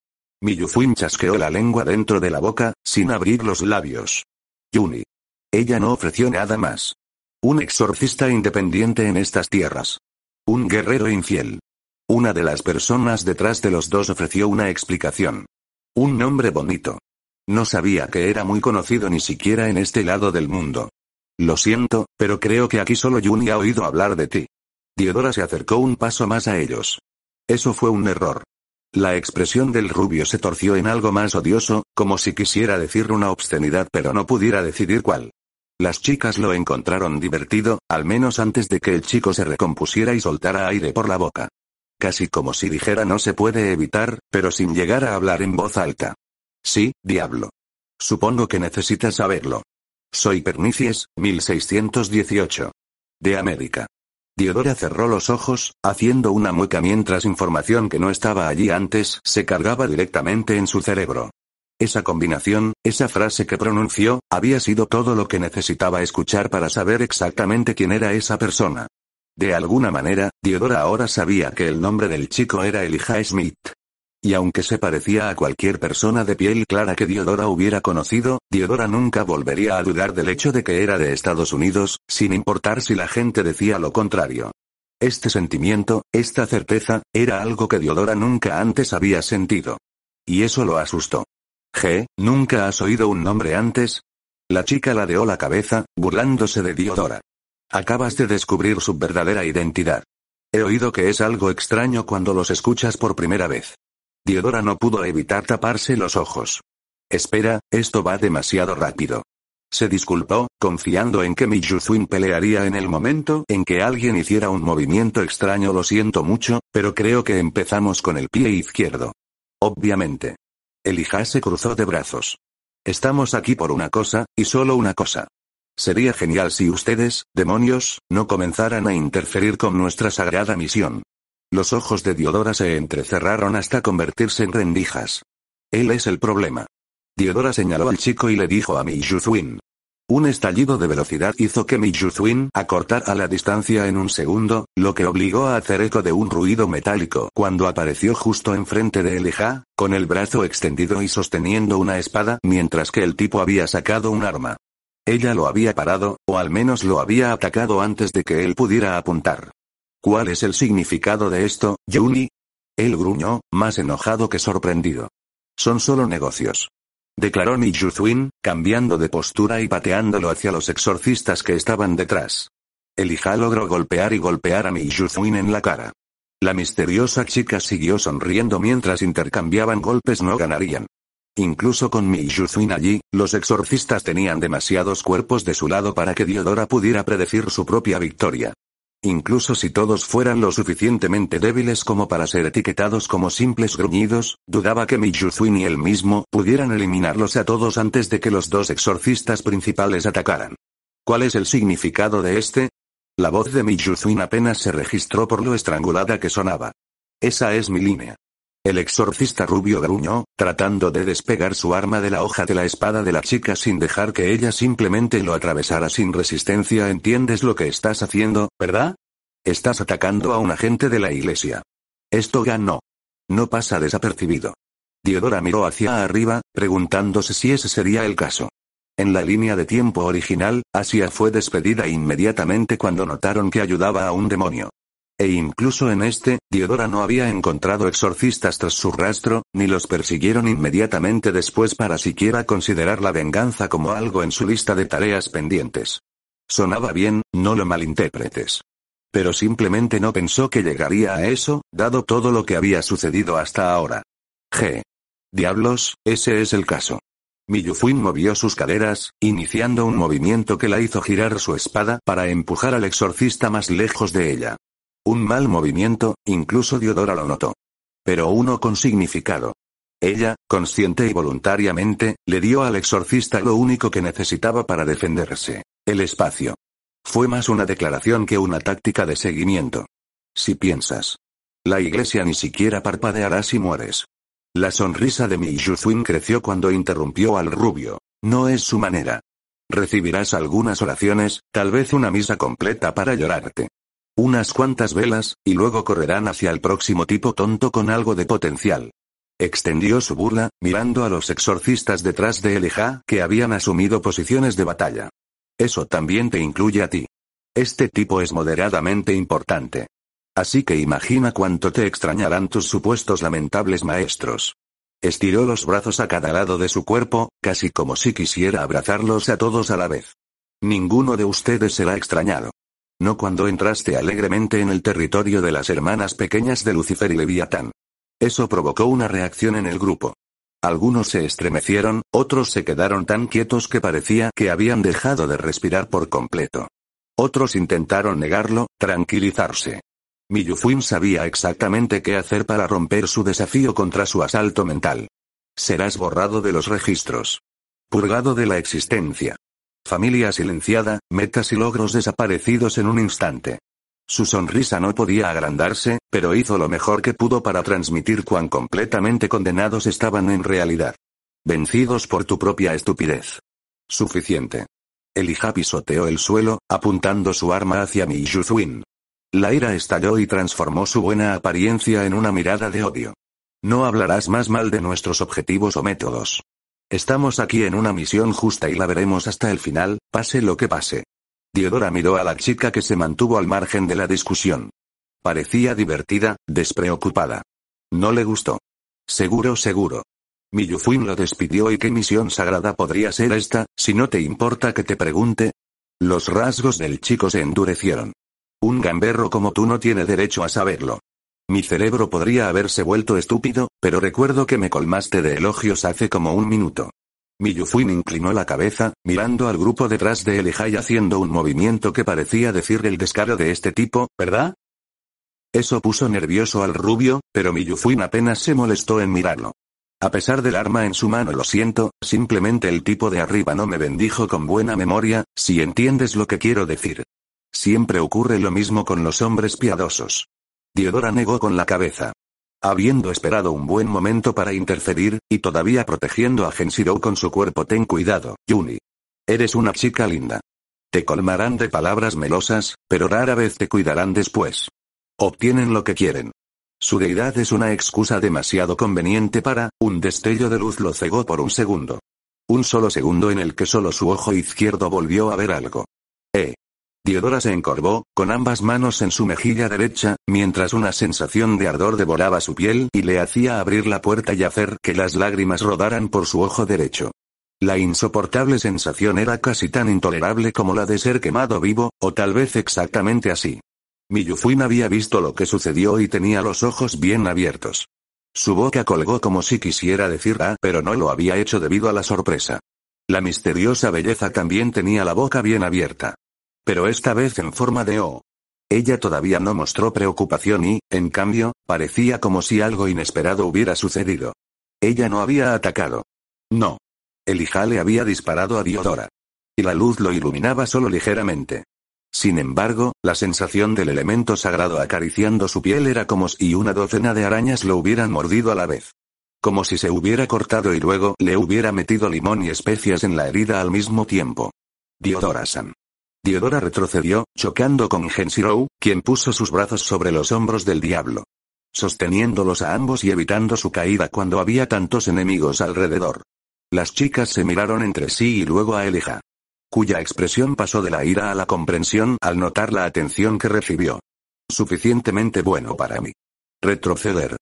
Miyuzuin chasqueó la lengua dentro de la boca, sin abrir los labios. Yuni. Ella no ofreció nada más. Un exorcista independiente en estas tierras. Un guerrero infiel. Una de las personas detrás de los dos ofreció una explicación. Un nombre bonito. No sabía que era muy conocido ni siquiera en este lado del mundo. Lo siento, pero creo que aquí solo Juni ha oído hablar de ti. Diodora se acercó un paso más a ellos. Eso fue un error. La expresión del rubio se torció en algo más odioso, como si quisiera decir una obscenidad pero no pudiera decidir cuál. Las chicas lo encontraron divertido, al menos antes de que el chico se recompusiera y soltara aire por la boca. Casi como si dijera no se puede evitar, pero sin llegar a hablar en voz alta. Sí, diablo. Supongo que necesitas saberlo. Soy Pernicies, 1618. De América. Diodora cerró los ojos, haciendo una mueca mientras información que no estaba allí antes se cargaba directamente en su cerebro. Esa combinación, esa frase que pronunció, había sido todo lo que necesitaba escuchar para saber exactamente quién era esa persona. De alguna manera, Diodora ahora sabía que el nombre del chico era Elijah Smith. Y aunque se parecía a cualquier persona de piel clara que Diodora hubiera conocido, Diodora nunca volvería a dudar del hecho de que era de Estados Unidos, sin importar si la gente decía lo contrario. Este sentimiento, esta certeza, era algo que Diodora nunca antes había sentido. Y eso lo asustó. G, ¿nunca has oído un nombre antes? La chica ladeó la cabeza, burlándose de Diodora. Acabas de descubrir su verdadera identidad. He oído que es algo extraño cuando los escuchas por primera vez. Diodora no pudo evitar taparse los ojos. Espera, esto va demasiado rápido. Se disculpó, confiando en que Miyuzuin pelearía en el momento en que alguien hiciera un movimiento extraño. Lo siento mucho, pero creo que empezamos con el pie izquierdo. Obviamente. Elija se cruzó de brazos. Estamos aquí por una cosa, y solo una cosa. Sería genial si ustedes, demonios, no comenzaran a interferir con nuestra sagrada misión. Los ojos de Diodora se entrecerraron hasta convertirse en rendijas. Él es el problema. Diodora señaló al chico y le dijo a Miyuzuin. Un estallido de velocidad hizo que Miyuzuin acortara la distancia en un segundo, lo que obligó a hacer eco de un ruido metálico cuando apareció justo enfrente de Elijah, con el brazo extendido y sosteniendo una espada mientras que el tipo había sacado un arma. Ella lo había parado, o al menos lo había atacado antes de que él pudiera apuntar. ¿Cuál es el significado de esto, Juni? Él gruñó, más enojado que sorprendido. Son solo negocios. Declaró Yuzuin, cambiando de postura y pateándolo hacia los exorcistas que estaban detrás. hija logró golpear y golpear a Mi Yuzuin en la cara. La misteriosa chica siguió sonriendo mientras intercambiaban golpes no ganarían. Incluso con Miyuzuin allí, los exorcistas tenían demasiados cuerpos de su lado para que Diodora pudiera predecir su propia victoria. Incluso si todos fueran lo suficientemente débiles como para ser etiquetados como simples gruñidos, dudaba que Miyuzuin y él mismo pudieran eliminarlos a todos antes de que los dos exorcistas principales atacaran. ¿Cuál es el significado de este? La voz de Miyuzuin apenas se registró por lo estrangulada que sonaba. Esa es mi línea. El exorcista rubio gruñó, tratando de despegar su arma de la hoja de la espada de la chica sin dejar que ella simplemente lo atravesara sin resistencia. Entiendes lo que estás haciendo, ¿verdad? Estás atacando a un agente de la iglesia. Esto ganó. No pasa desapercibido. Diodora miró hacia arriba, preguntándose si ese sería el caso. En la línea de tiempo original, Asia fue despedida inmediatamente cuando notaron que ayudaba a un demonio. E incluso en este, Diodora no había encontrado exorcistas tras su rastro, ni los persiguieron inmediatamente después para siquiera considerar la venganza como algo en su lista de tareas pendientes. Sonaba bien, no lo malinterpretes. Pero simplemente no pensó que llegaría a eso, dado todo lo que había sucedido hasta ahora. G. Diablos, ese es el caso. Miyufuin movió sus caderas, iniciando un movimiento que la hizo girar su espada para empujar al exorcista más lejos de ella. Un mal movimiento, incluso Diodora lo notó. Pero uno con significado. Ella, consciente y voluntariamente, le dio al exorcista lo único que necesitaba para defenderse, el espacio. Fue más una declaración que una táctica de seguimiento. Si piensas. La iglesia ni siquiera parpadeará si mueres. La sonrisa de Swing creció cuando interrumpió al rubio. No es su manera. Recibirás algunas oraciones, tal vez una misa completa para llorarte unas cuantas velas, y luego correrán hacia el próximo tipo tonto con algo de potencial. Extendió su burla, mirando a los exorcistas detrás de Elijah que habían asumido posiciones de batalla. Eso también te incluye a ti. Este tipo es moderadamente importante. Así que imagina cuánto te extrañarán tus supuestos lamentables maestros. Estiró los brazos a cada lado de su cuerpo, casi como si quisiera abrazarlos a todos a la vez. Ninguno de ustedes será extrañado. No cuando entraste alegremente en el territorio de las hermanas pequeñas de Lucifer y Leviatán. Eso provocó una reacción en el grupo. Algunos se estremecieron, otros se quedaron tan quietos que parecía que habían dejado de respirar por completo. Otros intentaron negarlo, tranquilizarse. Miyufuin sabía exactamente qué hacer para romper su desafío contra su asalto mental. Serás borrado de los registros. Purgado de la existencia. Familia silenciada, metas y logros desaparecidos en un instante. Su sonrisa no podía agrandarse, pero hizo lo mejor que pudo para transmitir cuán completamente condenados estaban en realidad. Vencidos por tu propia estupidez. Suficiente. hija pisoteó el suelo, apuntando su arma hacia mi Yuzuin. La ira estalló y transformó su buena apariencia en una mirada de odio. No hablarás más mal de nuestros objetivos o métodos. Estamos aquí en una misión justa y la veremos hasta el final, pase lo que pase. Diodora miró a la chica que se mantuvo al margen de la discusión. Parecía divertida, despreocupada. No le gustó. Seguro, seguro. Miyufuin lo despidió y qué misión sagrada podría ser esta, si no te importa que te pregunte. Los rasgos del chico se endurecieron. Un gamberro como tú no tiene derecho a saberlo. Mi cerebro podría haberse vuelto estúpido, pero recuerdo que me colmaste de elogios hace como un minuto. Miyufuin inclinó la cabeza, mirando al grupo detrás de Elijah haciendo un movimiento que parecía decir el descaro de este tipo, ¿verdad? Eso puso nervioso al rubio, pero Miyufuin apenas se molestó en mirarlo. A pesar del arma en su mano lo siento, simplemente el tipo de arriba no me bendijo con buena memoria, si entiendes lo que quiero decir. Siempre ocurre lo mismo con los hombres piadosos. Diodora negó con la cabeza. Habiendo esperado un buen momento para interferir y todavía protegiendo a Genshiro con su cuerpo, ten cuidado, Yuni. Eres una chica linda. Te colmarán de palabras melosas, pero rara vez te cuidarán después. Obtienen lo que quieren. Su deidad es una excusa demasiado conveniente para, un destello de luz lo cegó por un segundo. Un solo segundo en el que solo su ojo izquierdo volvió a ver algo. Eh, Diodora se encorvó, con ambas manos en su mejilla derecha, mientras una sensación de ardor devoraba su piel y le hacía abrir la puerta y hacer que las lágrimas rodaran por su ojo derecho. La insoportable sensación era casi tan intolerable como la de ser quemado vivo, o tal vez exactamente así. Miyufuin había visto lo que sucedió y tenía los ojos bien abiertos. Su boca colgó como si quisiera decir ah, pero no lo había hecho debido a la sorpresa. La misteriosa belleza también tenía la boca bien abierta pero esta vez en forma de O. Ella todavía no mostró preocupación y, en cambio, parecía como si algo inesperado hubiera sucedido. Ella no había atacado. No. Elija le había disparado a Diodora. Y la luz lo iluminaba solo ligeramente. Sin embargo, la sensación del elemento sagrado acariciando su piel era como si una docena de arañas lo hubieran mordido a la vez. Como si se hubiera cortado y luego le hubiera metido limón y especias en la herida al mismo tiempo. Diodora San. Diodora retrocedió, chocando con Gensirou, quien puso sus brazos sobre los hombros del diablo. Sosteniéndolos a ambos y evitando su caída cuando había tantos enemigos alrededor. Las chicas se miraron entre sí y luego a Elija. Cuya expresión pasó de la ira a la comprensión al notar la atención que recibió. Suficientemente bueno para mí. Retroceder.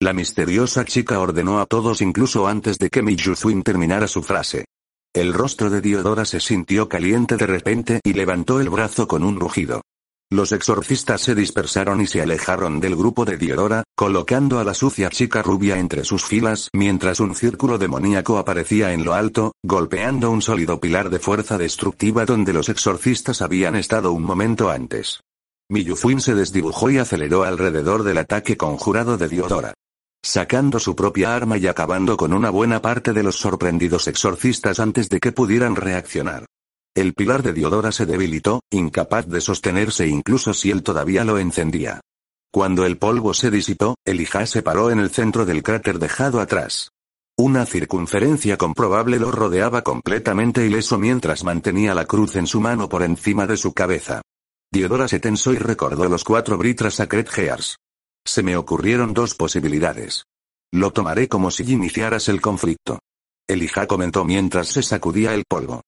La misteriosa chica ordenó a todos incluso antes de que Miyuzwin terminara su frase. El rostro de Diodora se sintió caliente de repente y levantó el brazo con un rugido. Los exorcistas se dispersaron y se alejaron del grupo de Diodora, colocando a la sucia chica rubia entre sus filas mientras un círculo demoníaco aparecía en lo alto, golpeando un sólido pilar de fuerza destructiva donde los exorcistas habían estado un momento antes. Miyufuin se desdibujó y aceleró alrededor del ataque conjurado de Diodora sacando su propia arma y acabando con una buena parte de los sorprendidos exorcistas antes de que pudieran reaccionar. El pilar de Diodora se debilitó, incapaz de sostenerse incluso si él todavía lo encendía. Cuando el polvo se disipó, Elijah se paró en el centro del cráter dejado atrás. Una circunferencia comprobable lo rodeaba completamente ileso mientras mantenía la cruz en su mano por encima de su cabeza. Diodora se tensó y recordó los cuatro Britra Sacred Gears. Se me ocurrieron dos posibilidades. Lo tomaré como si iniciaras el conflicto. Elija comentó mientras se sacudía el polvo.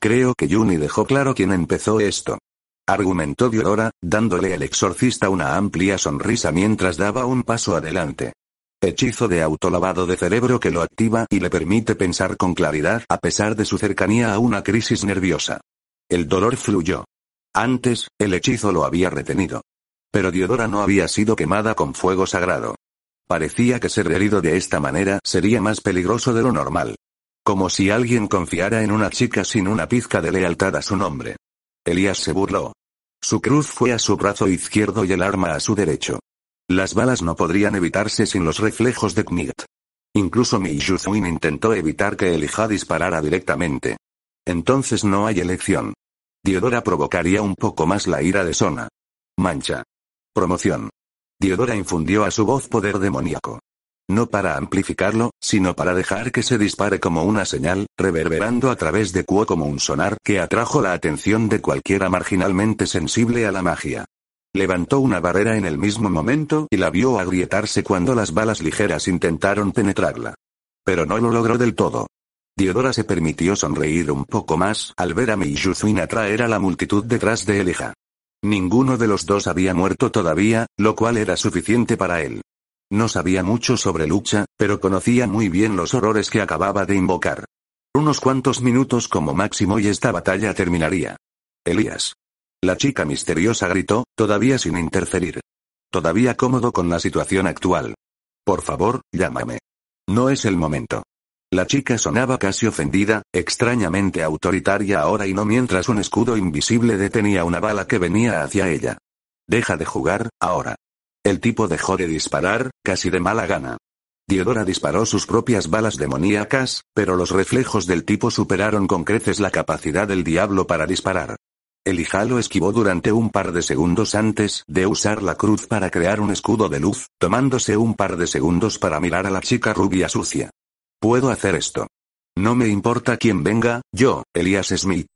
Creo que Juni dejó claro quién empezó esto. Argumentó Diodora, dándole al exorcista una amplia sonrisa mientras daba un paso adelante. Hechizo de autolavado de cerebro que lo activa y le permite pensar con claridad a pesar de su cercanía a una crisis nerviosa. El dolor fluyó. Antes, el hechizo lo había retenido. Pero Diodora no había sido quemada con fuego sagrado. Parecía que ser herido de esta manera sería más peligroso de lo normal. Como si alguien confiara en una chica sin una pizca de lealtad a su nombre. Elías se burló. Su cruz fue a su brazo izquierdo y el arma a su derecho. Las balas no podrían evitarse sin los reflejos de Kmit. Incluso Mijuzuin intentó evitar que elija disparara directamente. Entonces no hay elección. Diodora provocaría un poco más la ira de Sona. Mancha. Promoción. Diodora infundió a su voz poder demoníaco. No para amplificarlo, sino para dejar que se dispare como una señal, reverberando a través de Cuo como un sonar que atrajo la atención de cualquiera marginalmente sensible a la magia. Levantó una barrera en el mismo momento y la vio agrietarse cuando las balas ligeras intentaron penetrarla. Pero no lo logró del todo. Diodora se permitió sonreír un poco más al ver a Miyuzuna atraer a la multitud detrás de Elija. Ninguno de los dos había muerto todavía, lo cual era suficiente para él. No sabía mucho sobre lucha, pero conocía muy bien los horrores que acababa de invocar. Unos cuantos minutos como máximo y esta batalla terminaría. Elías. La chica misteriosa gritó, todavía sin interferir. Todavía cómodo con la situación actual. Por favor, llámame. No es el momento. La chica sonaba casi ofendida, extrañamente autoritaria ahora y no mientras un escudo invisible detenía una bala que venía hacia ella. Deja de jugar, ahora. El tipo dejó de disparar, casi de mala gana. Diodora disparó sus propias balas demoníacas, pero los reflejos del tipo superaron con creces la capacidad del diablo para disparar. El hija lo esquivó durante un par de segundos antes de usar la cruz para crear un escudo de luz, tomándose un par de segundos para mirar a la chica rubia sucia. Puedo hacer esto. No me importa quién venga, yo, Elias Smith.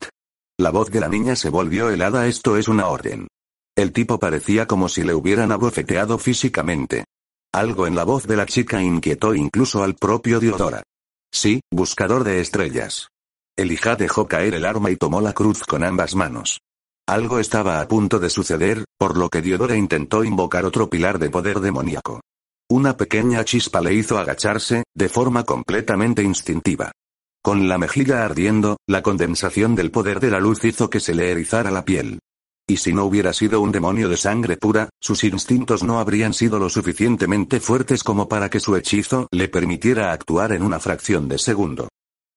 La voz de la niña se volvió helada. Esto es una orden. El tipo parecía como si le hubieran abofeteado físicamente. Algo en la voz de la chica inquietó incluso al propio Diodora. Sí, buscador de estrellas. Elijah dejó caer el arma y tomó la cruz con ambas manos. Algo estaba a punto de suceder, por lo que Diodora intentó invocar otro pilar de poder demoníaco. Una pequeña chispa le hizo agacharse, de forma completamente instintiva. Con la mejilla ardiendo, la condensación del poder de la luz hizo que se le erizara la piel. Y si no hubiera sido un demonio de sangre pura, sus instintos no habrían sido lo suficientemente fuertes como para que su hechizo le permitiera actuar en una fracción de segundo.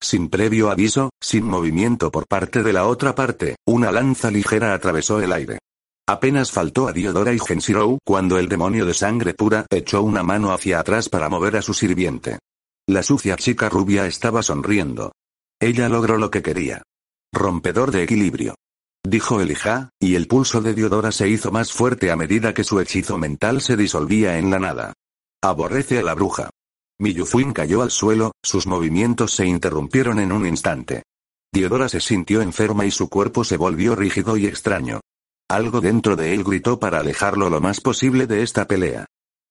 Sin previo aviso, sin movimiento por parte de la otra parte, una lanza ligera atravesó el aire. Apenas faltó a Diodora y Genshirou cuando el demonio de sangre pura echó una mano hacia atrás para mover a su sirviente. La sucia chica rubia estaba sonriendo. Ella logró lo que quería. Rompedor de equilibrio. Dijo hija, y el pulso de Diodora se hizo más fuerte a medida que su hechizo mental se disolvía en la nada. Aborrece a la bruja. Miyufuin cayó al suelo, sus movimientos se interrumpieron en un instante. Diodora se sintió enferma y su cuerpo se volvió rígido y extraño. Algo dentro de él gritó para alejarlo lo más posible de esta pelea.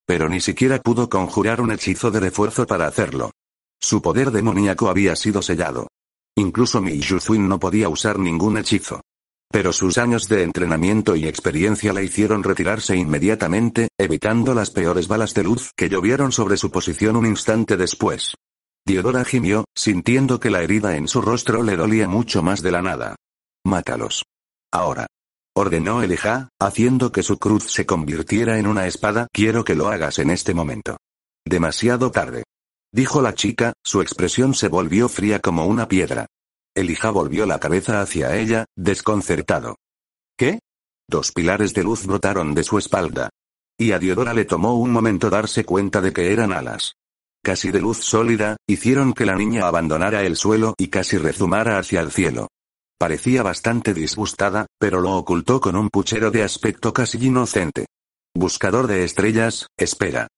Pero ni siquiera pudo conjurar un hechizo de refuerzo para hacerlo. Su poder demoníaco había sido sellado. Incluso Mi Yuzuin no podía usar ningún hechizo. Pero sus años de entrenamiento y experiencia la hicieron retirarse inmediatamente, evitando las peores balas de luz que llovieron sobre su posición un instante después. Diodora gimió, sintiendo que la herida en su rostro le dolía mucho más de la nada. Mátalos. Ahora ordenó Elijah, haciendo que su cruz se convirtiera en una espada. Quiero que lo hagas en este momento. Demasiado tarde. Dijo la chica, su expresión se volvió fría como una piedra. Elija volvió la cabeza hacia ella, desconcertado. ¿Qué? Dos pilares de luz brotaron de su espalda. Y a Diodora le tomó un momento darse cuenta de que eran alas. Casi de luz sólida, hicieron que la niña abandonara el suelo y casi rezumara hacia el cielo. Parecía bastante disgustada, pero lo ocultó con un puchero de aspecto casi inocente. Buscador de estrellas, espera.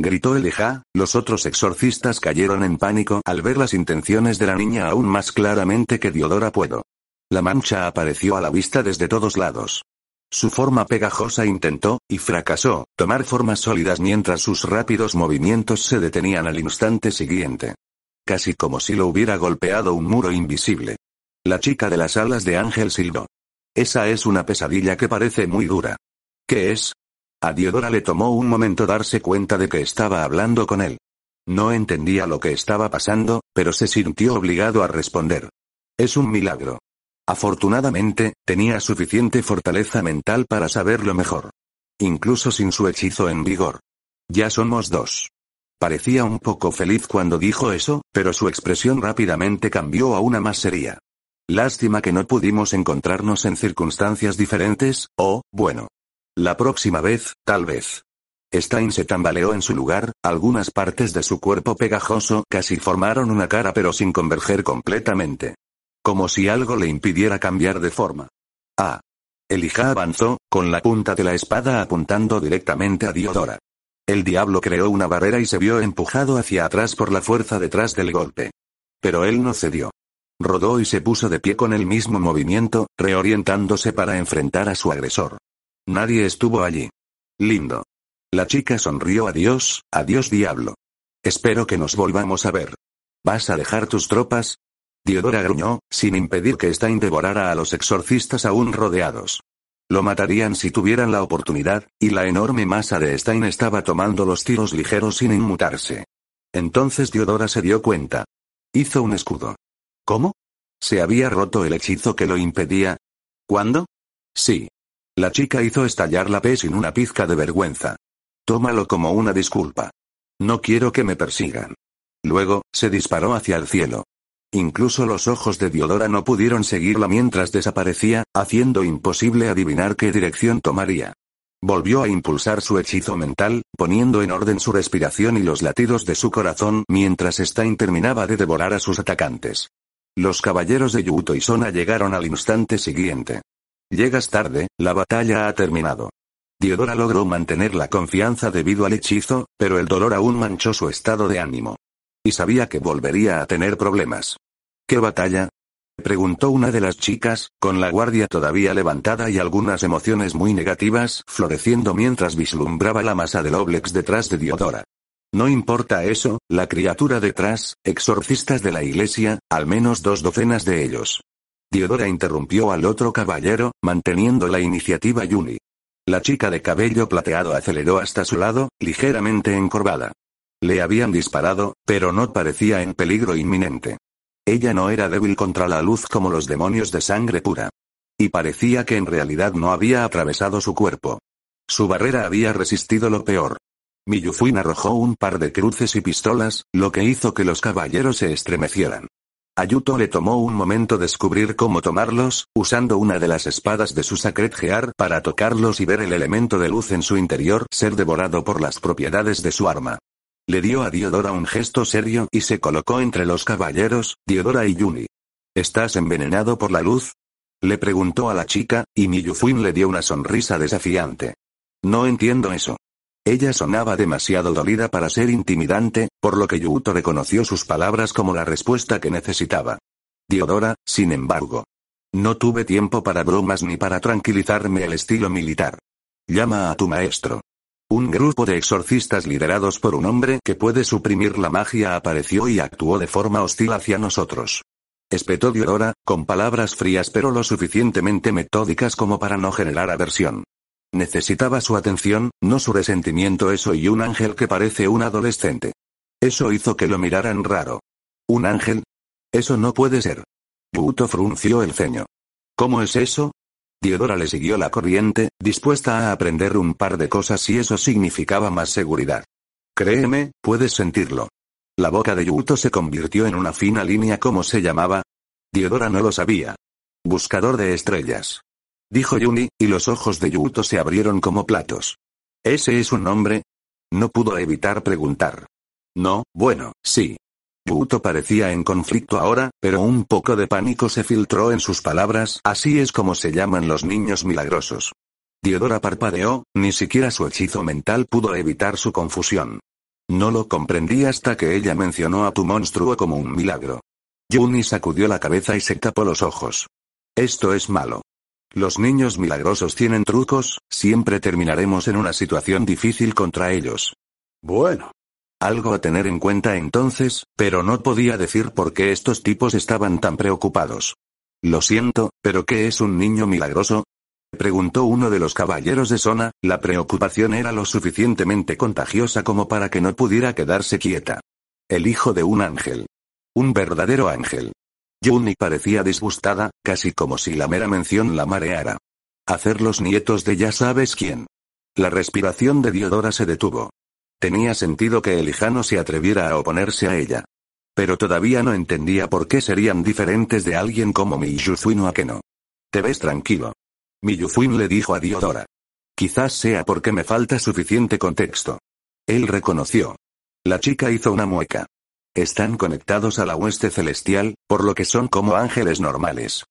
Gritó el los otros exorcistas cayeron en pánico al ver las intenciones de la niña aún más claramente que Diodora Puedo. La mancha apareció a la vista desde todos lados. Su forma pegajosa intentó, y fracasó, tomar formas sólidas mientras sus rápidos movimientos se detenían al instante siguiente. Casi como si lo hubiera golpeado un muro invisible. La chica de las alas de Ángel silbó. Esa es una pesadilla que parece muy dura. ¿Qué es? A Diodora le tomó un momento darse cuenta de que estaba hablando con él. No entendía lo que estaba pasando, pero se sintió obligado a responder. Es un milagro. Afortunadamente, tenía suficiente fortaleza mental para saberlo mejor. Incluso sin su hechizo en vigor. Ya somos dos. Parecía un poco feliz cuando dijo eso, pero su expresión rápidamente cambió a una más seria. Lástima que no pudimos encontrarnos en circunstancias diferentes, o, bueno. La próxima vez, tal vez. Stein se tambaleó en su lugar, algunas partes de su cuerpo pegajoso casi formaron una cara pero sin converger completamente. Como si algo le impidiera cambiar de forma. Ah. Elijah avanzó, con la punta de la espada apuntando directamente a Diodora. El diablo creó una barrera y se vio empujado hacia atrás por la fuerza detrás del golpe. Pero él no cedió. Rodó y se puso de pie con el mismo movimiento, reorientándose para enfrentar a su agresor. Nadie estuvo allí. Lindo. La chica sonrió adiós, adiós diablo. Espero que nos volvamos a ver. ¿Vas a dejar tus tropas? Diodora gruñó, sin impedir que Stein devorara a los exorcistas aún rodeados. Lo matarían si tuvieran la oportunidad, y la enorme masa de Stein estaba tomando los tiros ligeros sin inmutarse. Entonces Diodora se dio cuenta. Hizo un escudo. ¿Cómo? ¿Se había roto el hechizo que lo impedía? ¿Cuándo? Sí. La chica hizo estallar la pez sin una pizca de vergüenza. Tómalo como una disculpa. No quiero que me persigan. Luego, se disparó hacia el cielo. Incluso los ojos de Diodora no pudieron seguirla mientras desaparecía, haciendo imposible adivinar qué dirección tomaría. Volvió a impulsar su hechizo mental, poniendo en orden su respiración y los latidos de su corazón mientras Stein terminaba de devorar a sus atacantes. Los caballeros de Yuto y Sona llegaron al instante siguiente. Llegas tarde, la batalla ha terminado. Diodora logró mantener la confianza debido al hechizo, pero el dolor aún manchó su estado de ánimo. Y sabía que volvería a tener problemas. ¿Qué batalla? preguntó una de las chicas, con la guardia todavía levantada y algunas emociones muy negativas floreciendo mientras vislumbraba la masa del Oblex detrás de Diodora. No importa eso, la criatura detrás, exorcistas de la iglesia, al menos dos docenas de ellos. Diodora interrumpió al otro caballero, manteniendo la iniciativa yuni. La chica de cabello plateado aceleró hasta su lado, ligeramente encorvada. Le habían disparado, pero no parecía en peligro inminente. Ella no era débil contra la luz como los demonios de sangre pura. Y parecía que en realidad no había atravesado su cuerpo. Su barrera había resistido lo peor. Miyufuin arrojó un par de cruces y pistolas, lo que hizo que los caballeros se estremecieran. Ayuto le tomó un momento descubrir cómo tomarlos, usando una de las espadas de su Sacred Gear para tocarlos y ver el elemento de luz en su interior ser devorado por las propiedades de su arma. Le dio a Diodora un gesto serio y se colocó entre los caballeros, Diodora y Yuni. ¿Estás envenenado por la luz? Le preguntó a la chica, y Miyufuin le dio una sonrisa desafiante. No entiendo eso. Ella sonaba demasiado dolida para ser intimidante, por lo que Yuto reconoció sus palabras como la respuesta que necesitaba. Diodora, sin embargo. No tuve tiempo para bromas ni para tranquilizarme el estilo militar. Llama a tu maestro. Un grupo de exorcistas liderados por un hombre que puede suprimir la magia apareció y actuó de forma hostil hacia nosotros. Espetó Diodora, con palabras frías pero lo suficientemente metódicas como para no generar aversión. Necesitaba su atención, no su resentimiento eso y un ángel que parece un adolescente. Eso hizo que lo miraran raro. ¿Un ángel? Eso no puede ser. Buto frunció el ceño. ¿Cómo es eso? Diodora le siguió la corriente, dispuesta a aprender un par de cosas y eso significaba más seguridad. Créeme, puedes sentirlo. La boca de Yuto se convirtió en una fina línea como se llamaba. Diodora no lo sabía. Buscador de estrellas dijo Yuni, y los ojos de Yuto se abrieron como platos. ¿Ese es un hombre? No pudo evitar preguntar. No, bueno, sí. Yuto parecía en conflicto ahora, pero un poco de pánico se filtró en sus palabras, así es como se llaman los niños milagrosos. Diodora parpadeó, ni siquiera su hechizo mental pudo evitar su confusión. No lo comprendí hasta que ella mencionó a tu monstruo como un milagro. Yuni sacudió la cabeza y se tapó los ojos. Esto es malo. Los niños milagrosos tienen trucos, siempre terminaremos en una situación difícil contra ellos. Bueno. Algo a tener en cuenta entonces, pero no podía decir por qué estos tipos estaban tan preocupados. Lo siento, pero ¿qué es un niño milagroso? Preguntó uno de los caballeros de Sona, la preocupación era lo suficientemente contagiosa como para que no pudiera quedarse quieta. El hijo de un ángel. Un verdadero ángel. Juni parecía disgustada, casi como si la mera mención la mareara. Hacer los nietos de ya sabes quién. La respiración de Diodora se detuvo. Tenía sentido que el hijano se atreviera a oponerse a ella. Pero todavía no entendía por qué serían diferentes de alguien como Miyuzuin o no. Te ves tranquilo. Miyuzuin le dijo a Diodora. Quizás sea porque me falta suficiente contexto. Él reconoció. La chica hizo una mueca. Están conectados a la hueste celestial, por lo que son como ángeles normales.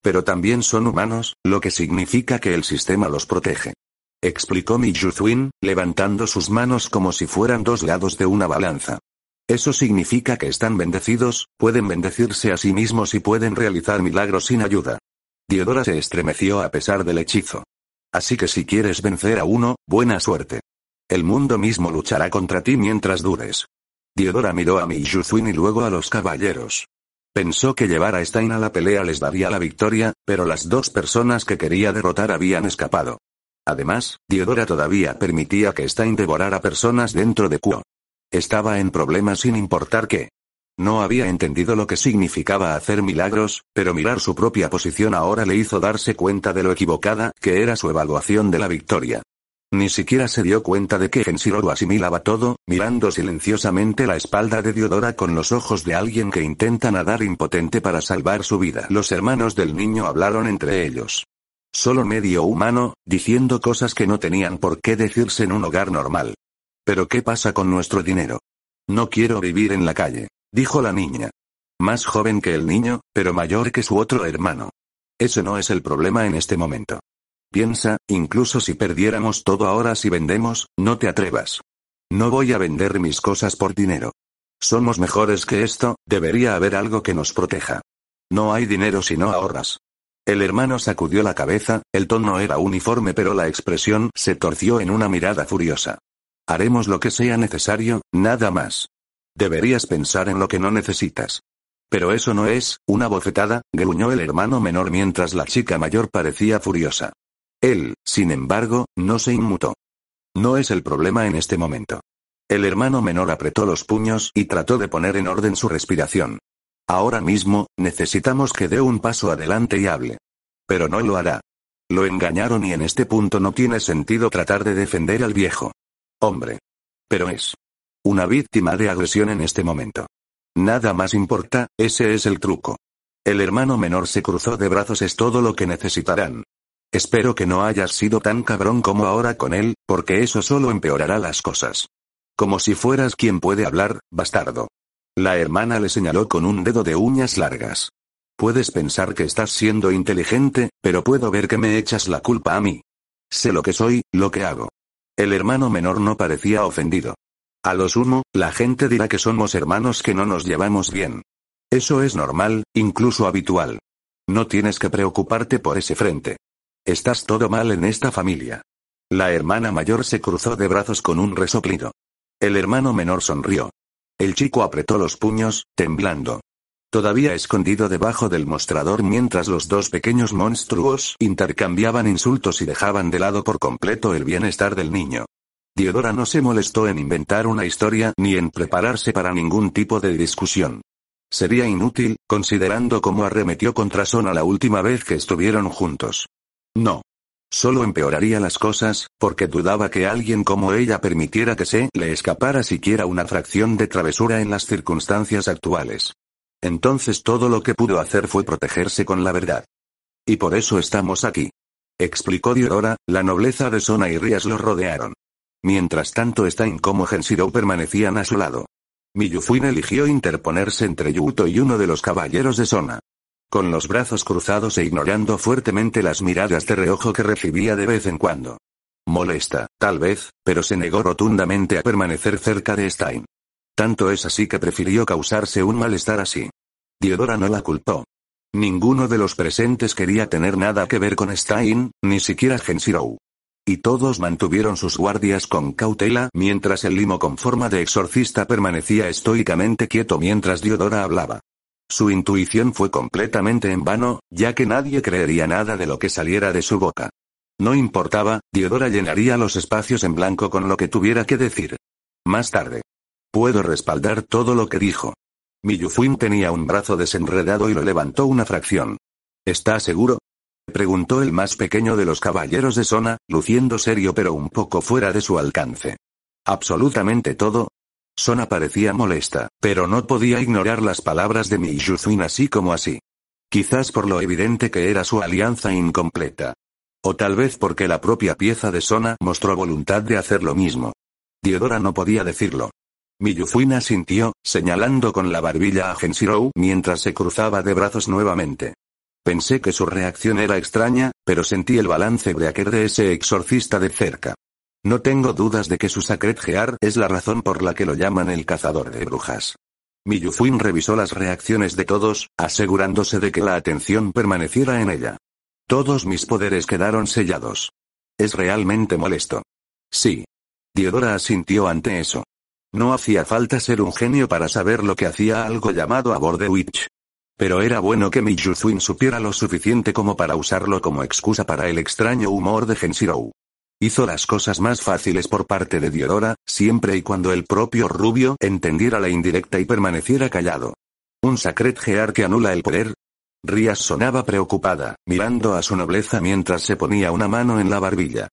Pero también son humanos, lo que significa que el sistema los protege. Explicó Miyuzuin, levantando sus manos como si fueran dos lados de una balanza. Eso significa que están bendecidos, pueden bendecirse a sí mismos y pueden realizar milagros sin ayuda. Diodora se estremeció a pesar del hechizo. Así que si quieres vencer a uno, buena suerte. El mundo mismo luchará contra ti mientras dures. Diodora miró a Miyuzun y luego a los caballeros. Pensó que llevar a Stein a la pelea les daría la victoria, pero las dos personas que quería derrotar habían escapado. Además, Diodora todavía permitía que Stein devorara personas dentro de Kuo. Estaba en problemas sin importar qué. No había entendido lo que significaba hacer milagros, pero mirar su propia posición ahora le hizo darse cuenta de lo equivocada que era su evaluación de la victoria. Ni siquiera se dio cuenta de que Genshiro asimilaba todo, mirando silenciosamente la espalda de Diodora con los ojos de alguien que intenta nadar impotente para salvar su vida. Los hermanos del niño hablaron entre ellos. Solo medio humano, diciendo cosas que no tenían por qué decirse en un hogar normal. Pero ¿qué pasa con nuestro dinero? No quiero vivir en la calle, dijo la niña. Más joven que el niño, pero mayor que su otro hermano. Ese no es el problema en este momento. Piensa, incluso si perdiéramos todo ahora si vendemos, no te atrevas. No voy a vender mis cosas por dinero. Somos mejores que esto, debería haber algo que nos proteja. No hay dinero si no ahorras. El hermano sacudió la cabeza, el tono era uniforme pero la expresión se torció en una mirada furiosa. Haremos lo que sea necesario, nada más. Deberías pensar en lo que no necesitas. Pero eso no es, una bofetada, gruñó el hermano menor mientras la chica mayor parecía furiosa. Él, sin embargo, no se inmutó. No es el problema en este momento. El hermano menor apretó los puños y trató de poner en orden su respiración. Ahora mismo, necesitamos que dé un paso adelante y hable. Pero no lo hará. Lo engañaron y en este punto no tiene sentido tratar de defender al viejo. Hombre. Pero es. Una víctima de agresión en este momento. Nada más importa, ese es el truco. El hermano menor se cruzó de brazos es todo lo que necesitarán. Espero que no hayas sido tan cabrón como ahora con él, porque eso solo empeorará las cosas. Como si fueras quien puede hablar, bastardo. La hermana le señaló con un dedo de uñas largas. Puedes pensar que estás siendo inteligente, pero puedo ver que me echas la culpa a mí. Sé lo que soy, lo que hago. El hermano menor no parecía ofendido. A lo sumo, la gente dirá que somos hermanos que no nos llevamos bien. Eso es normal, incluso habitual. No tienes que preocuparte por ese frente. Estás todo mal en esta familia. La hermana mayor se cruzó de brazos con un resoplido. El hermano menor sonrió. El chico apretó los puños, temblando. Todavía escondido debajo del mostrador mientras los dos pequeños monstruos intercambiaban insultos y dejaban de lado por completo el bienestar del niño. Diodora no se molestó en inventar una historia ni en prepararse para ningún tipo de discusión. Sería inútil, considerando cómo arremetió contra Sona la última vez que estuvieron juntos. No. Solo empeoraría las cosas, porque dudaba que alguien como ella permitiera que se le escapara siquiera una fracción de travesura en las circunstancias actuales. Entonces todo lo que pudo hacer fue protegerse con la verdad. Y por eso estamos aquí. Explicó Diorora, la nobleza de Sona y Rías lo rodearon. Mientras tanto Stein como Gensiro permanecían a su lado. Miyufuin eligió interponerse entre Yuto y uno de los caballeros de Sona con los brazos cruzados e ignorando fuertemente las miradas de reojo que recibía de vez en cuando. Molesta, tal vez, pero se negó rotundamente a permanecer cerca de Stein. Tanto es así que prefirió causarse un malestar así. Diodora no la culpó. Ninguno de los presentes quería tener nada que ver con Stein, ni siquiera Genshirou. Y todos mantuvieron sus guardias con cautela mientras el limo con forma de exorcista permanecía estoicamente quieto mientras Diodora hablaba. Su intuición fue completamente en vano, ya que nadie creería nada de lo que saliera de su boca. No importaba, Diodora llenaría los espacios en blanco con lo que tuviera que decir. Más tarde. Puedo respaldar todo lo que dijo. Miyufuin tenía un brazo desenredado y lo levantó una fracción. ¿Está seguro? preguntó el más pequeño de los caballeros de Sona, luciendo serio pero un poco fuera de su alcance. Absolutamente todo, Sona parecía molesta, pero no podía ignorar las palabras de Yuzuin así como así. Quizás por lo evidente que era su alianza incompleta. O tal vez porque la propia pieza de Sona mostró voluntad de hacer lo mismo. Diodora no podía decirlo. Miyuzuina sintió, señalando con la barbilla a Genshirou mientras se cruzaba de brazos nuevamente. Pensé que su reacción era extraña, pero sentí el balance breaker de ese exorcista de cerca. No tengo dudas de que su Sacred Gear es la razón por la que lo llaman el cazador de brujas. Miyufuin revisó las reacciones de todos, asegurándose de que la atención permaneciera en ella. Todos mis poderes quedaron sellados. Es realmente molesto. Sí. Diodora asintió ante eso. No hacía falta ser un genio para saber lo que hacía algo llamado Abor de Witch. Pero era bueno que Miyuzuin supiera lo suficiente como para usarlo como excusa para el extraño humor de Genshirou. Hizo las cosas más fáciles por parte de Diodora, siempre y cuando el propio Rubio entendiera la indirecta y permaneciera callado. ¿Un Sacred Gear que anula el poder? Rías sonaba preocupada, mirando a su nobleza mientras se ponía una mano en la barbilla.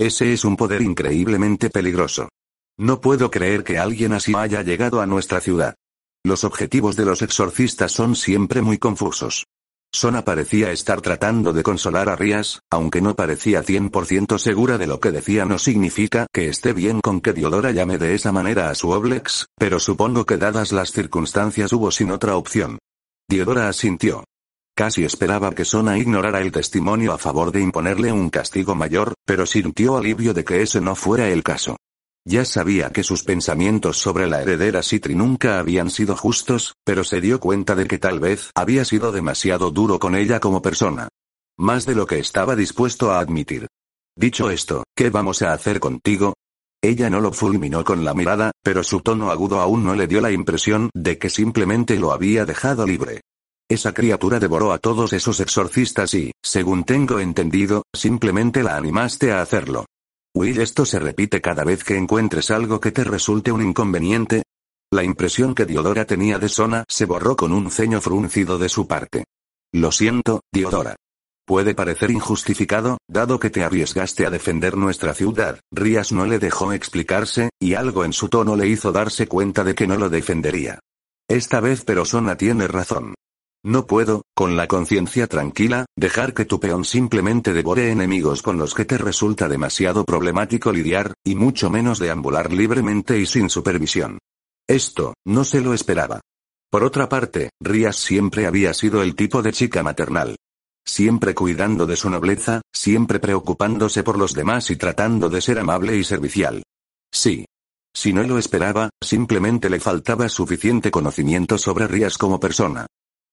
Ese es un poder increíblemente peligroso. No puedo creer que alguien así haya llegado a nuestra ciudad. Los objetivos de los exorcistas son siempre muy confusos. Sona parecía estar tratando de consolar a Rías, aunque no parecía 100% segura de lo que decía. No significa que esté bien con que Diodora llame de esa manera a su Oblex, pero supongo que dadas las circunstancias hubo sin otra opción. Diodora asintió. Casi esperaba que Sona ignorara el testimonio a favor de imponerle un castigo mayor, pero sintió alivio de que ese no fuera el caso. Ya sabía que sus pensamientos sobre la heredera Citri nunca habían sido justos, pero se dio cuenta de que tal vez había sido demasiado duro con ella como persona. Más de lo que estaba dispuesto a admitir. Dicho esto, ¿qué vamos a hacer contigo? Ella no lo fulminó con la mirada, pero su tono agudo aún no le dio la impresión de que simplemente lo había dejado libre. Esa criatura devoró a todos esos exorcistas y, según tengo entendido, simplemente la animaste a hacerlo. Will, esto se repite cada vez que encuentres algo que te resulte un inconveniente. La impresión que Diodora tenía de Sona se borró con un ceño fruncido de su parte. Lo siento, Diodora. Puede parecer injustificado, dado que te arriesgaste a defender nuestra ciudad. Rías no le dejó explicarse, y algo en su tono le hizo darse cuenta de que no lo defendería. Esta vez pero Sona tiene razón. No puedo, con la conciencia tranquila, dejar que tu peón simplemente devore enemigos con los que te resulta demasiado problemático lidiar, y mucho menos deambular libremente y sin supervisión. Esto, no se lo esperaba. Por otra parte, Rías siempre había sido el tipo de chica maternal. Siempre cuidando de su nobleza, siempre preocupándose por los demás y tratando de ser amable y servicial. Sí, si no lo esperaba, simplemente le faltaba suficiente conocimiento sobre Rías como persona.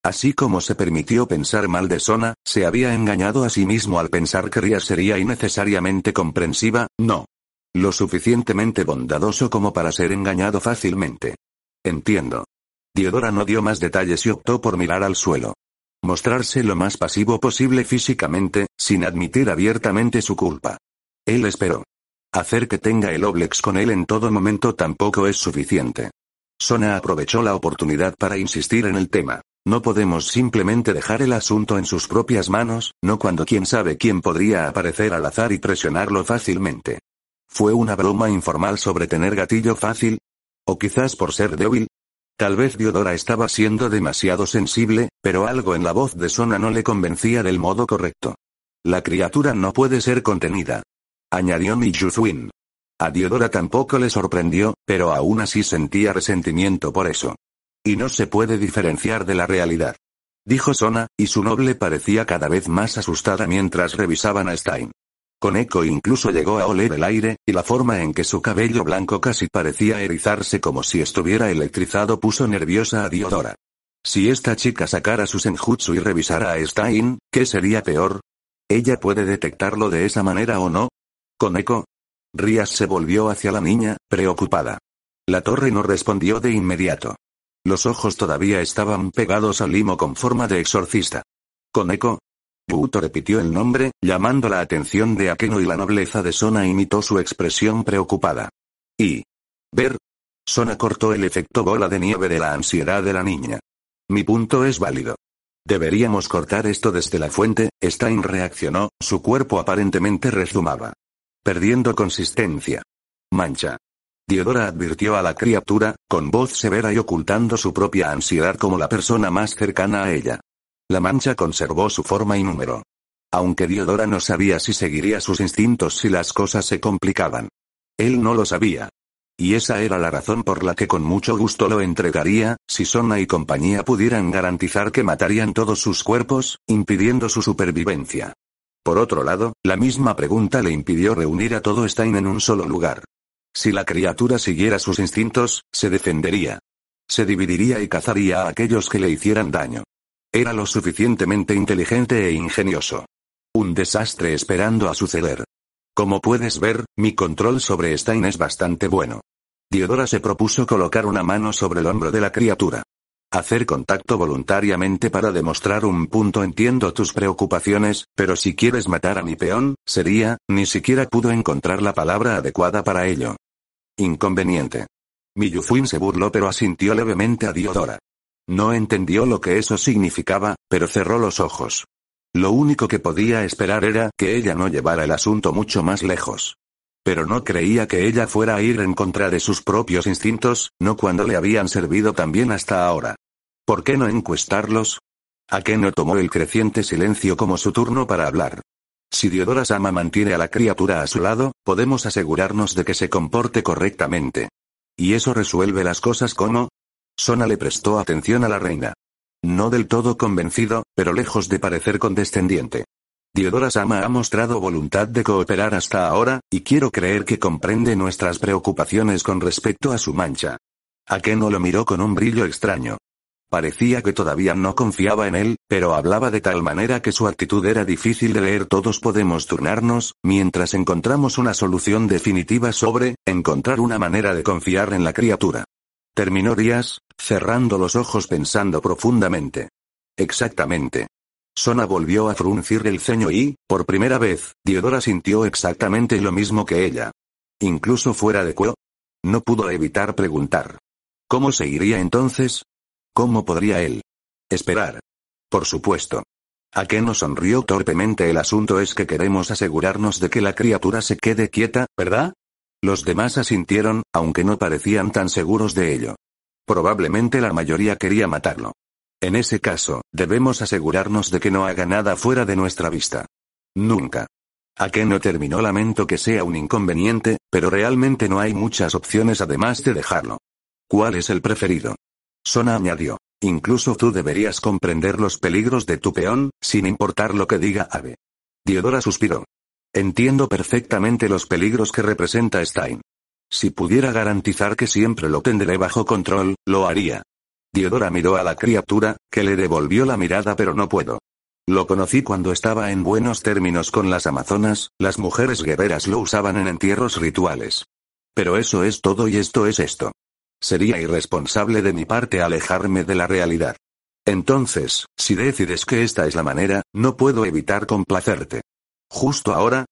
Así como se permitió pensar mal de Sona, se había engañado a sí mismo al pensar que Ria sería innecesariamente comprensiva, no. Lo suficientemente bondadoso como para ser engañado fácilmente. Entiendo. Diodora no dio más detalles y optó por mirar al suelo. Mostrarse lo más pasivo posible físicamente, sin admitir abiertamente su culpa. Él esperó. Hacer que tenga el Oblex con él en todo momento tampoco es suficiente. Sona aprovechó la oportunidad para insistir en el tema. No podemos simplemente dejar el asunto en sus propias manos, no cuando quién sabe quién podría aparecer al azar y presionarlo fácilmente. ¿Fue una broma informal sobre tener gatillo fácil? ¿O quizás por ser débil? Tal vez Diodora estaba siendo demasiado sensible, pero algo en la voz de Sona no le convencía del modo correcto. La criatura no puede ser contenida. Añadió Miyuzwin. A Diodora tampoco le sorprendió, pero aún así sentía resentimiento por eso. Y no se puede diferenciar de la realidad. Dijo Sona, y su noble parecía cada vez más asustada mientras revisaban a Stein. Con incluso llegó a oler el aire, y la forma en que su cabello blanco casi parecía erizarse como si estuviera electrizado puso nerviosa a Diodora. Si esta chica sacara su senjutsu y revisara a Stein, ¿qué sería peor? ¿Ella puede detectarlo de esa manera o no? Con eco. Rías se volvió hacia la niña, preocupada. La torre no respondió de inmediato. Los ojos todavía estaban pegados al limo con forma de exorcista. Con eco. Buto repitió el nombre, llamando la atención de Akeno y la nobleza de Sona imitó su expresión preocupada. Y. Ver. Sona cortó el efecto bola de nieve de la ansiedad de la niña. Mi punto es válido. Deberíamos cortar esto desde la fuente, Stein reaccionó, su cuerpo aparentemente rezumaba. Perdiendo consistencia. Mancha. Diodora advirtió a la criatura, con voz severa y ocultando su propia ansiedad como la persona más cercana a ella. La mancha conservó su forma y número. Aunque Diodora no sabía si seguiría sus instintos si las cosas se complicaban. Él no lo sabía. Y esa era la razón por la que con mucho gusto lo entregaría, si Sona y compañía pudieran garantizar que matarían todos sus cuerpos, impidiendo su supervivencia. Por otro lado, la misma pregunta le impidió reunir a todo Stein en un solo lugar. Si la criatura siguiera sus instintos, se defendería. Se dividiría y cazaría a aquellos que le hicieran daño. Era lo suficientemente inteligente e ingenioso. Un desastre esperando a suceder. Como puedes ver, mi control sobre Stein es bastante bueno. Diodora se propuso colocar una mano sobre el hombro de la criatura. Hacer contacto voluntariamente para demostrar un punto entiendo tus preocupaciones, pero si quieres matar a mi peón, sería, ni siquiera pudo encontrar la palabra adecuada para ello. Inconveniente. Miyufuin se burló pero asintió levemente a Diodora. No entendió lo que eso significaba, pero cerró los ojos. Lo único que podía esperar era que ella no llevara el asunto mucho más lejos. Pero no creía que ella fuera a ir en contra de sus propios instintos, no cuando le habían servido tan bien hasta ahora. ¿Por qué no encuestarlos? ¿A no tomó el creciente silencio como su turno para hablar. Si Diodora Sama mantiene a la criatura a su lado, podemos asegurarnos de que se comporte correctamente. Y eso resuelve las cosas como... Sona le prestó atención a la reina. No del todo convencido, pero lejos de parecer condescendiente. Diodora Sama ha mostrado voluntad de cooperar hasta ahora, y quiero creer que comprende nuestras preocupaciones con respecto a su mancha. Akeno lo miró con un brillo extraño. Parecía que todavía no confiaba en él, pero hablaba de tal manera que su actitud era difícil de leer. Todos podemos turnarnos, mientras encontramos una solución definitiva sobre, encontrar una manera de confiar en la criatura. Terminó Díaz, cerrando los ojos pensando profundamente. Exactamente. Sona volvió a fruncir el ceño y, por primera vez, Diodora sintió exactamente lo mismo que ella. Incluso fuera de cuero. No pudo evitar preguntar. ¿Cómo se iría entonces? ¿Cómo podría él? Esperar. Por supuesto. ¿A sonrió torpemente el asunto es que queremos asegurarnos de que la criatura se quede quieta, ¿verdad? Los demás asintieron, aunque no parecían tan seguros de ello. Probablemente la mayoría quería matarlo. En ese caso, debemos asegurarnos de que no haga nada fuera de nuestra vista. Nunca. ¿A que no terminó? Lamento que sea un inconveniente, pero realmente no hay muchas opciones además de dejarlo. ¿Cuál es el preferido? Sona añadió. Incluso tú deberías comprender los peligros de tu peón, sin importar lo que diga Ave. Diodora suspiró. Entiendo perfectamente los peligros que representa Stein. Si pudiera garantizar que siempre lo tendré bajo control, lo haría. Diodora miró a la criatura, que le devolvió la mirada pero no puedo. Lo conocí cuando estaba en buenos términos con las amazonas, las mujeres guerreras lo usaban en entierros rituales. Pero eso es todo y esto es esto. Sería irresponsable de mi parte alejarme de la realidad. Entonces, si decides que esta es la manera, no puedo evitar complacerte. Justo ahora.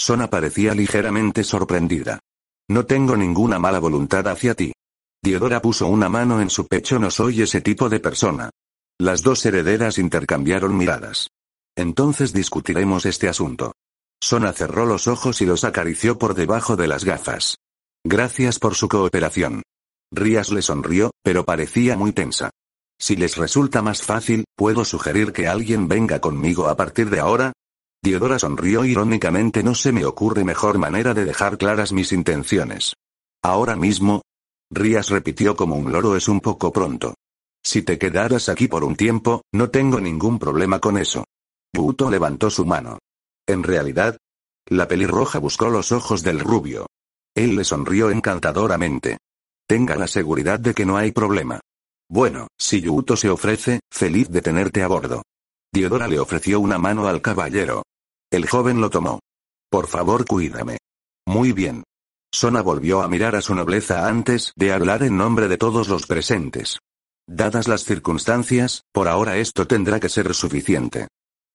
Sona parecía ligeramente sorprendida. No tengo ninguna mala voluntad hacia ti. Diodora puso una mano en su pecho. No soy ese tipo de persona. Las dos herederas intercambiaron miradas. Entonces discutiremos este asunto. Sona cerró los ojos y los acarició por debajo de las gafas. Gracias por su cooperación. Rías le sonrió, pero parecía muy tensa. Si les resulta más fácil, ¿puedo sugerir que alguien venga conmigo a partir de ahora? Diodora sonrió irónicamente. No se me ocurre mejor manera de dejar claras mis intenciones. Ahora mismo. Rías repitió como un loro es un poco pronto. Si te quedaras aquí por un tiempo, no tengo ningún problema con eso. Buto levantó su mano. En realidad, la pelirroja buscó los ojos del rubio. Él le sonrió encantadoramente. Tenga la seguridad de que no hay problema. Bueno, si Yuto se ofrece, feliz de tenerte a bordo. Diodora le ofreció una mano al caballero. El joven lo tomó. Por favor, cuídame. Muy bien. Sona volvió a mirar a su nobleza antes de hablar en nombre de todos los presentes. Dadas las circunstancias, por ahora esto tendrá que ser suficiente.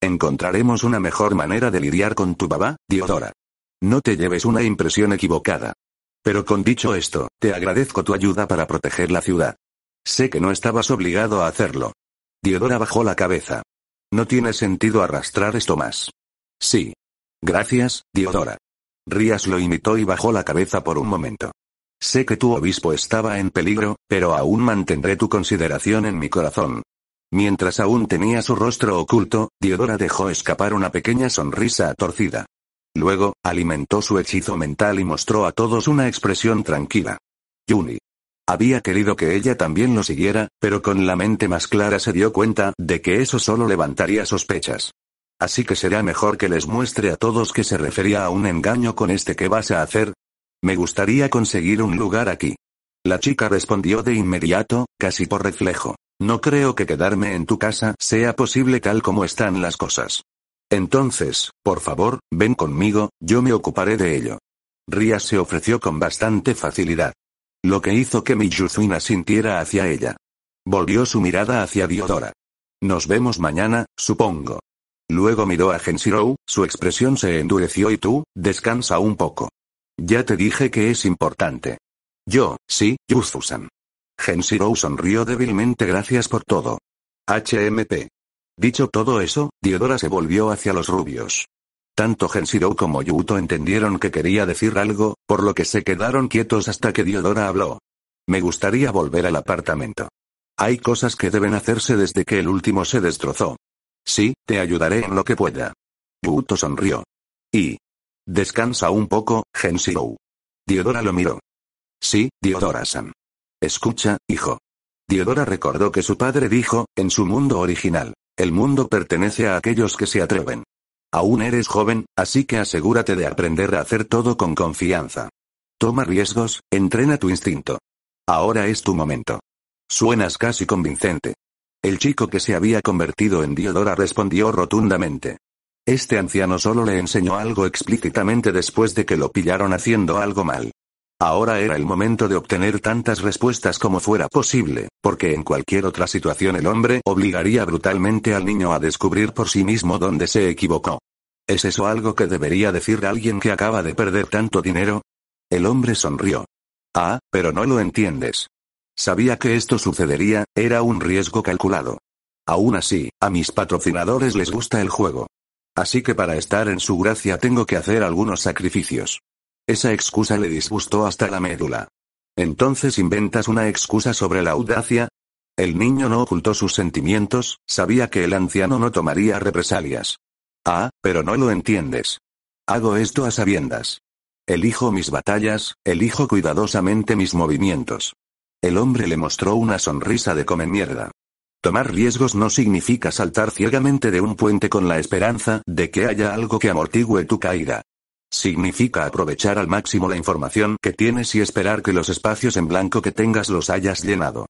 Encontraremos una mejor manera de lidiar con tu babá, Diodora. No te lleves una impresión equivocada. Pero con dicho esto, te agradezco tu ayuda para proteger la ciudad. Sé que no estabas obligado a hacerlo. Diodora bajó la cabeza. No tiene sentido arrastrar esto más. Sí. Gracias, Diodora. Rías lo imitó y bajó la cabeza por un momento. Sé que tu obispo estaba en peligro, pero aún mantendré tu consideración en mi corazón. Mientras aún tenía su rostro oculto, Diodora dejó escapar una pequeña sonrisa torcida. Luego, alimentó su hechizo mental y mostró a todos una expresión tranquila. Yuni. Había querido que ella también lo siguiera, pero con la mente más clara se dio cuenta de que eso solo levantaría sospechas. Así que será mejor que les muestre a todos que se refería a un engaño con este que vas a hacer. Me gustaría conseguir un lugar aquí. La chica respondió de inmediato, casi por reflejo. No creo que quedarme en tu casa sea posible tal como están las cosas. Entonces, por favor, ven conmigo, yo me ocuparé de ello. Ria se ofreció con bastante facilidad. Lo que hizo que Miyuzuna sintiera hacia ella. Volvió su mirada hacia Diodora. Nos vemos mañana, supongo. Luego miró a Genshirou, su expresión se endureció y tú, descansa un poco. Ya te dije que es importante. Yo, sí, Yuzusan. Genshirou sonrió débilmente gracias por todo. HMP. Dicho todo eso, Diodora se volvió hacia los rubios. Tanto Genshiro como Yuto entendieron que quería decir algo, por lo que se quedaron quietos hasta que Diodora habló. Me gustaría volver al apartamento. Hay cosas que deben hacerse desde que el último se destrozó. Sí, te ayudaré en lo que pueda. Yuto sonrió. Y. Descansa un poco, Genshiro. Diodora lo miró. Sí, Diodora-san. Escucha, hijo. Diodora recordó que su padre dijo, en su mundo original, el mundo pertenece a aquellos que se atreven. Aún eres joven, así que asegúrate de aprender a hacer todo con confianza. Toma riesgos, entrena tu instinto. Ahora es tu momento. Suenas casi convincente. El chico que se había convertido en Diodora respondió rotundamente. Este anciano solo le enseñó algo explícitamente después de que lo pillaron haciendo algo mal. Ahora era el momento de obtener tantas respuestas como fuera posible, porque en cualquier otra situación el hombre obligaría brutalmente al niño a descubrir por sí mismo dónde se equivocó. ¿Es eso algo que debería decir alguien que acaba de perder tanto dinero? El hombre sonrió. Ah, pero no lo entiendes. Sabía que esto sucedería, era un riesgo calculado. Aún así, a mis patrocinadores les gusta el juego. Así que para estar en su gracia tengo que hacer algunos sacrificios. Esa excusa le disgustó hasta la médula. Entonces inventas una excusa sobre la audacia. El niño no ocultó sus sentimientos, sabía que el anciano no tomaría represalias. Ah, pero no lo entiendes. Hago esto a sabiendas. Elijo mis batallas, elijo cuidadosamente mis movimientos. El hombre le mostró una sonrisa de come mierda. Tomar riesgos no significa saltar ciegamente de un puente con la esperanza de que haya algo que amortigüe tu caída. Significa aprovechar al máximo la información que tienes y esperar que los espacios en blanco que tengas los hayas llenado.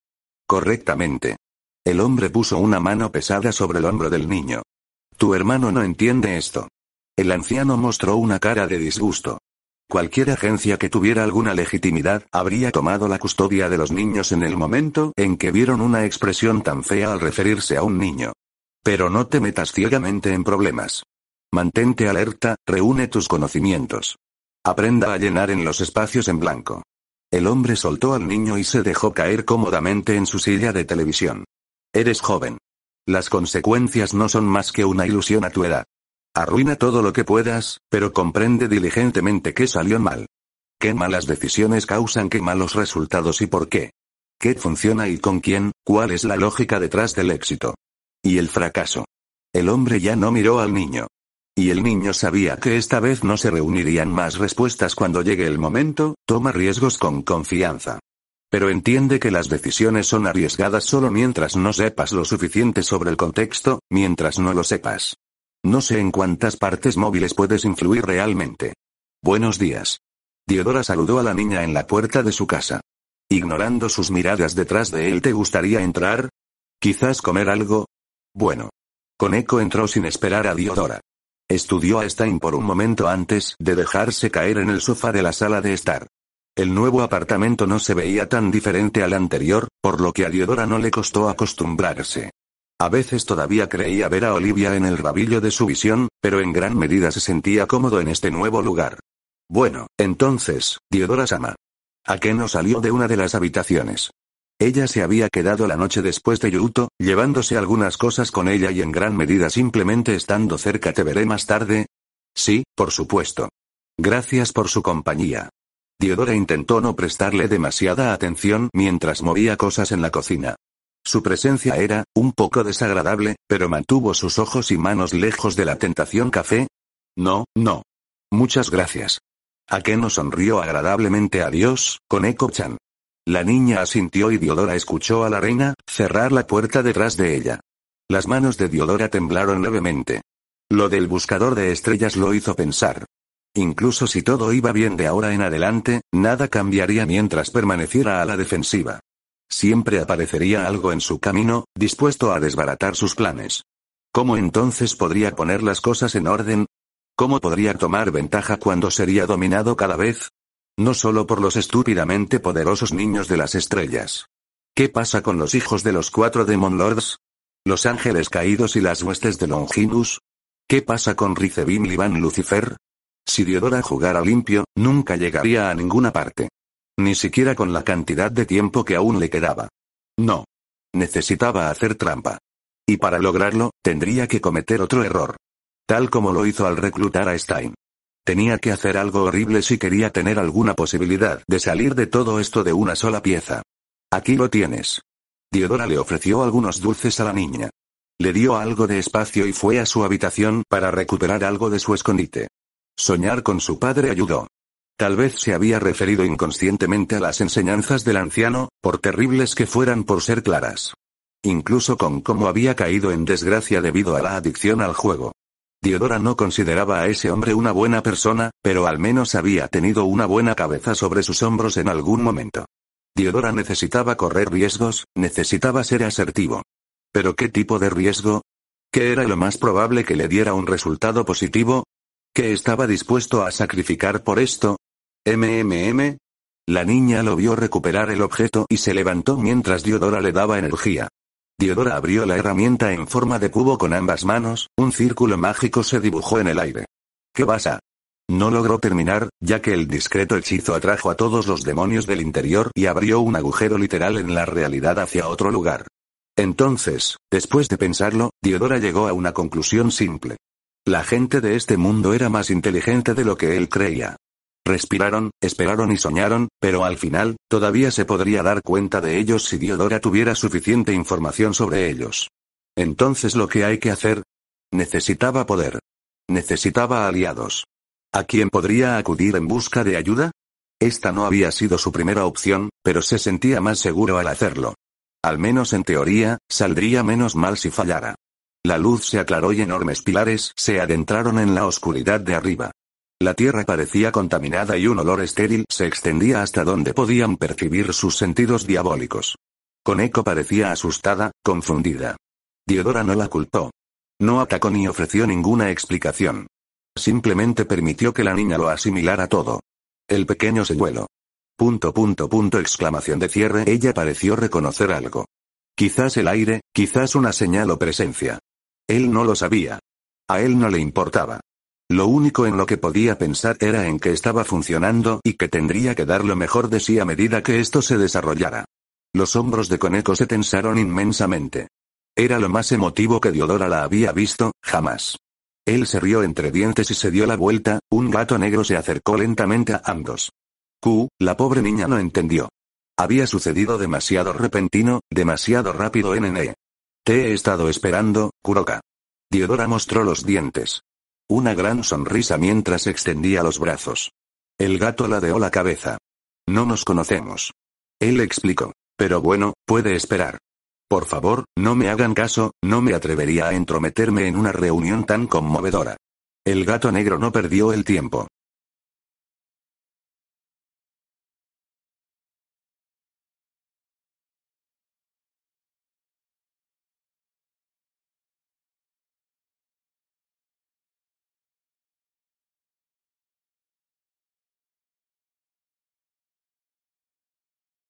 Correctamente. El hombre puso una mano pesada sobre el hombro del niño. Tu hermano no entiende esto. El anciano mostró una cara de disgusto. Cualquier agencia que tuviera alguna legitimidad habría tomado la custodia de los niños en el momento en que vieron una expresión tan fea al referirse a un niño. Pero no te metas ciegamente en problemas. Mantente alerta, reúne tus conocimientos. Aprenda a llenar en los espacios en blanco. El hombre soltó al niño y se dejó caer cómodamente en su silla de televisión. Eres joven. Las consecuencias no son más que una ilusión a tu edad. Arruina todo lo que puedas, pero comprende diligentemente qué salió mal. ¿Qué malas decisiones causan qué malos resultados y por qué? ¿Qué funciona y con quién? ¿Cuál es la lógica detrás del éxito? Y el fracaso. El hombre ya no miró al niño. Y el niño sabía que esta vez no se reunirían más respuestas cuando llegue el momento, toma riesgos con confianza. Pero entiende que las decisiones son arriesgadas solo mientras no sepas lo suficiente sobre el contexto, mientras no lo sepas. No sé en cuántas partes móviles puedes influir realmente. Buenos días. Diodora saludó a la niña en la puerta de su casa. Ignorando sus miradas detrás de él, ¿te gustaría entrar? Quizás comer algo. Bueno. Con eco entró sin esperar a Diodora. Estudió a Stein por un momento antes de dejarse caer en el sofá de la sala de estar. El nuevo apartamento no se veía tan diferente al anterior, por lo que a Diodora no le costó acostumbrarse. A veces todavía creía ver a Olivia en el rabillo de su visión, pero en gran medida se sentía cómodo en este nuevo lugar. Bueno, entonces, Diodora Sama. ¿A qué no salió de una de las habitaciones? Ella se había quedado la noche después de Yuto, llevándose algunas cosas con ella y en gran medida simplemente estando cerca te veré más tarde. Sí, por supuesto. Gracias por su compañía. Diodora intentó no prestarle demasiada atención mientras movía cosas en la cocina. Su presencia era, un poco desagradable, pero mantuvo sus ojos y manos lejos de la tentación café. No, no. Muchas gracias. Akeno sonrió agradablemente adiós, con Eko-chan. La niña asintió y Diodora escuchó a la reina, cerrar la puerta detrás de ella. Las manos de Diodora temblaron levemente. Lo del buscador de estrellas lo hizo pensar. Incluso si todo iba bien de ahora en adelante, nada cambiaría mientras permaneciera a la defensiva. Siempre aparecería algo en su camino, dispuesto a desbaratar sus planes. ¿Cómo entonces podría poner las cosas en orden? ¿Cómo podría tomar ventaja cuando sería dominado cada vez? No solo por los estúpidamente poderosos niños de las estrellas. ¿Qué pasa con los hijos de los cuatro Demon Lords? ¿Los ángeles caídos y las huestes de Longinus? ¿Qué pasa con y Van Lucifer? Si Diodora jugara limpio, nunca llegaría a ninguna parte. Ni siquiera con la cantidad de tiempo que aún le quedaba. No. Necesitaba hacer trampa. Y para lograrlo, tendría que cometer otro error. Tal como lo hizo al reclutar a Stein. Tenía que hacer algo horrible si quería tener alguna posibilidad de salir de todo esto de una sola pieza. Aquí lo tienes. Diodora le ofreció algunos dulces a la niña. Le dio algo de espacio y fue a su habitación para recuperar algo de su escondite. Soñar con su padre ayudó. Tal vez se había referido inconscientemente a las enseñanzas del anciano, por terribles que fueran por ser claras. Incluso con cómo había caído en desgracia debido a la adicción al juego. Diodora no consideraba a ese hombre una buena persona, pero al menos había tenido una buena cabeza sobre sus hombros en algún momento. Diodora necesitaba correr riesgos, necesitaba ser asertivo. ¿Pero qué tipo de riesgo? ¿Qué era lo más probable que le diera un resultado positivo? ¿Qué estaba dispuesto a sacrificar por esto? ¿MMM? La niña lo vio recuperar el objeto y se levantó mientras Diodora le daba energía. Diodora abrió la herramienta en forma de cubo con ambas manos, un círculo mágico se dibujó en el aire. ¿Qué pasa? No logró terminar, ya que el discreto hechizo atrajo a todos los demonios del interior y abrió un agujero literal en la realidad hacia otro lugar. Entonces, después de pensarlo, Diodora llegó a una conclusión simple. La gente de este mundo era más inteligente de lo que él creía. Respiraron, esperaron y soñaron, pero al final, todavía se podría dar cuenta de ellos si Diodora tuviera suficiente información sobre ellos. Entonces lo que hay que hacer. Necesitaba poder. Necesitaba aliados. ¿A quién podría acudir en busca de ayuda? Esta no había sido su primera opción, pero se sentía más seguro al hacerlo. Al menos en teoría, saldría menos mal si fallara. La luz se aclaró y enormes pilares se adentraron en la oscuridad de arriba. La tierra parecía contaminada y un olor estéril se extendía hasta donde podían percibir sus sentidos diabólicos. Coneco parecía asustada, confundida. Diodora no la culpó. No atacó ni ofreció ninguna explicación. Simplemente permitió que la niña lo asimilara todo. El pequeño señuelo. Punto punto punto exclamación de cierre ella pareció reconocer algo. Quizás el aire, quizás una señal o presencia. Él no lo sabía. A él no le importaba. Lo único en lo que podía pensar era en que estaba funcionando y que tendría que dar lo mejor de sí a medida que esto se desarrollara. Los hombros de coneco se tensaron inmensamente. Era lo más emotivo que Diodora la había visto, jamás. Él se rió entre dientes y se dio la vuelta, un gato negro se acercó lentamente a ambos. Q, la pobre niña no entendió. Había sucedido demasiado repentino, demasiado rápido Nene, Te he estado esperando, Kuroka. Diodora mostró los dientes una gran sonrisa mientras extendía los brazos. El gato ladeó la cabeza. No nos conocemos. Él explicó. Pero bueno, puede esperar. Por favor, no me hagan caso, no me atrevería a entrometerme en una reunión tan conmovedora. El gato negro no perdió el tiempo.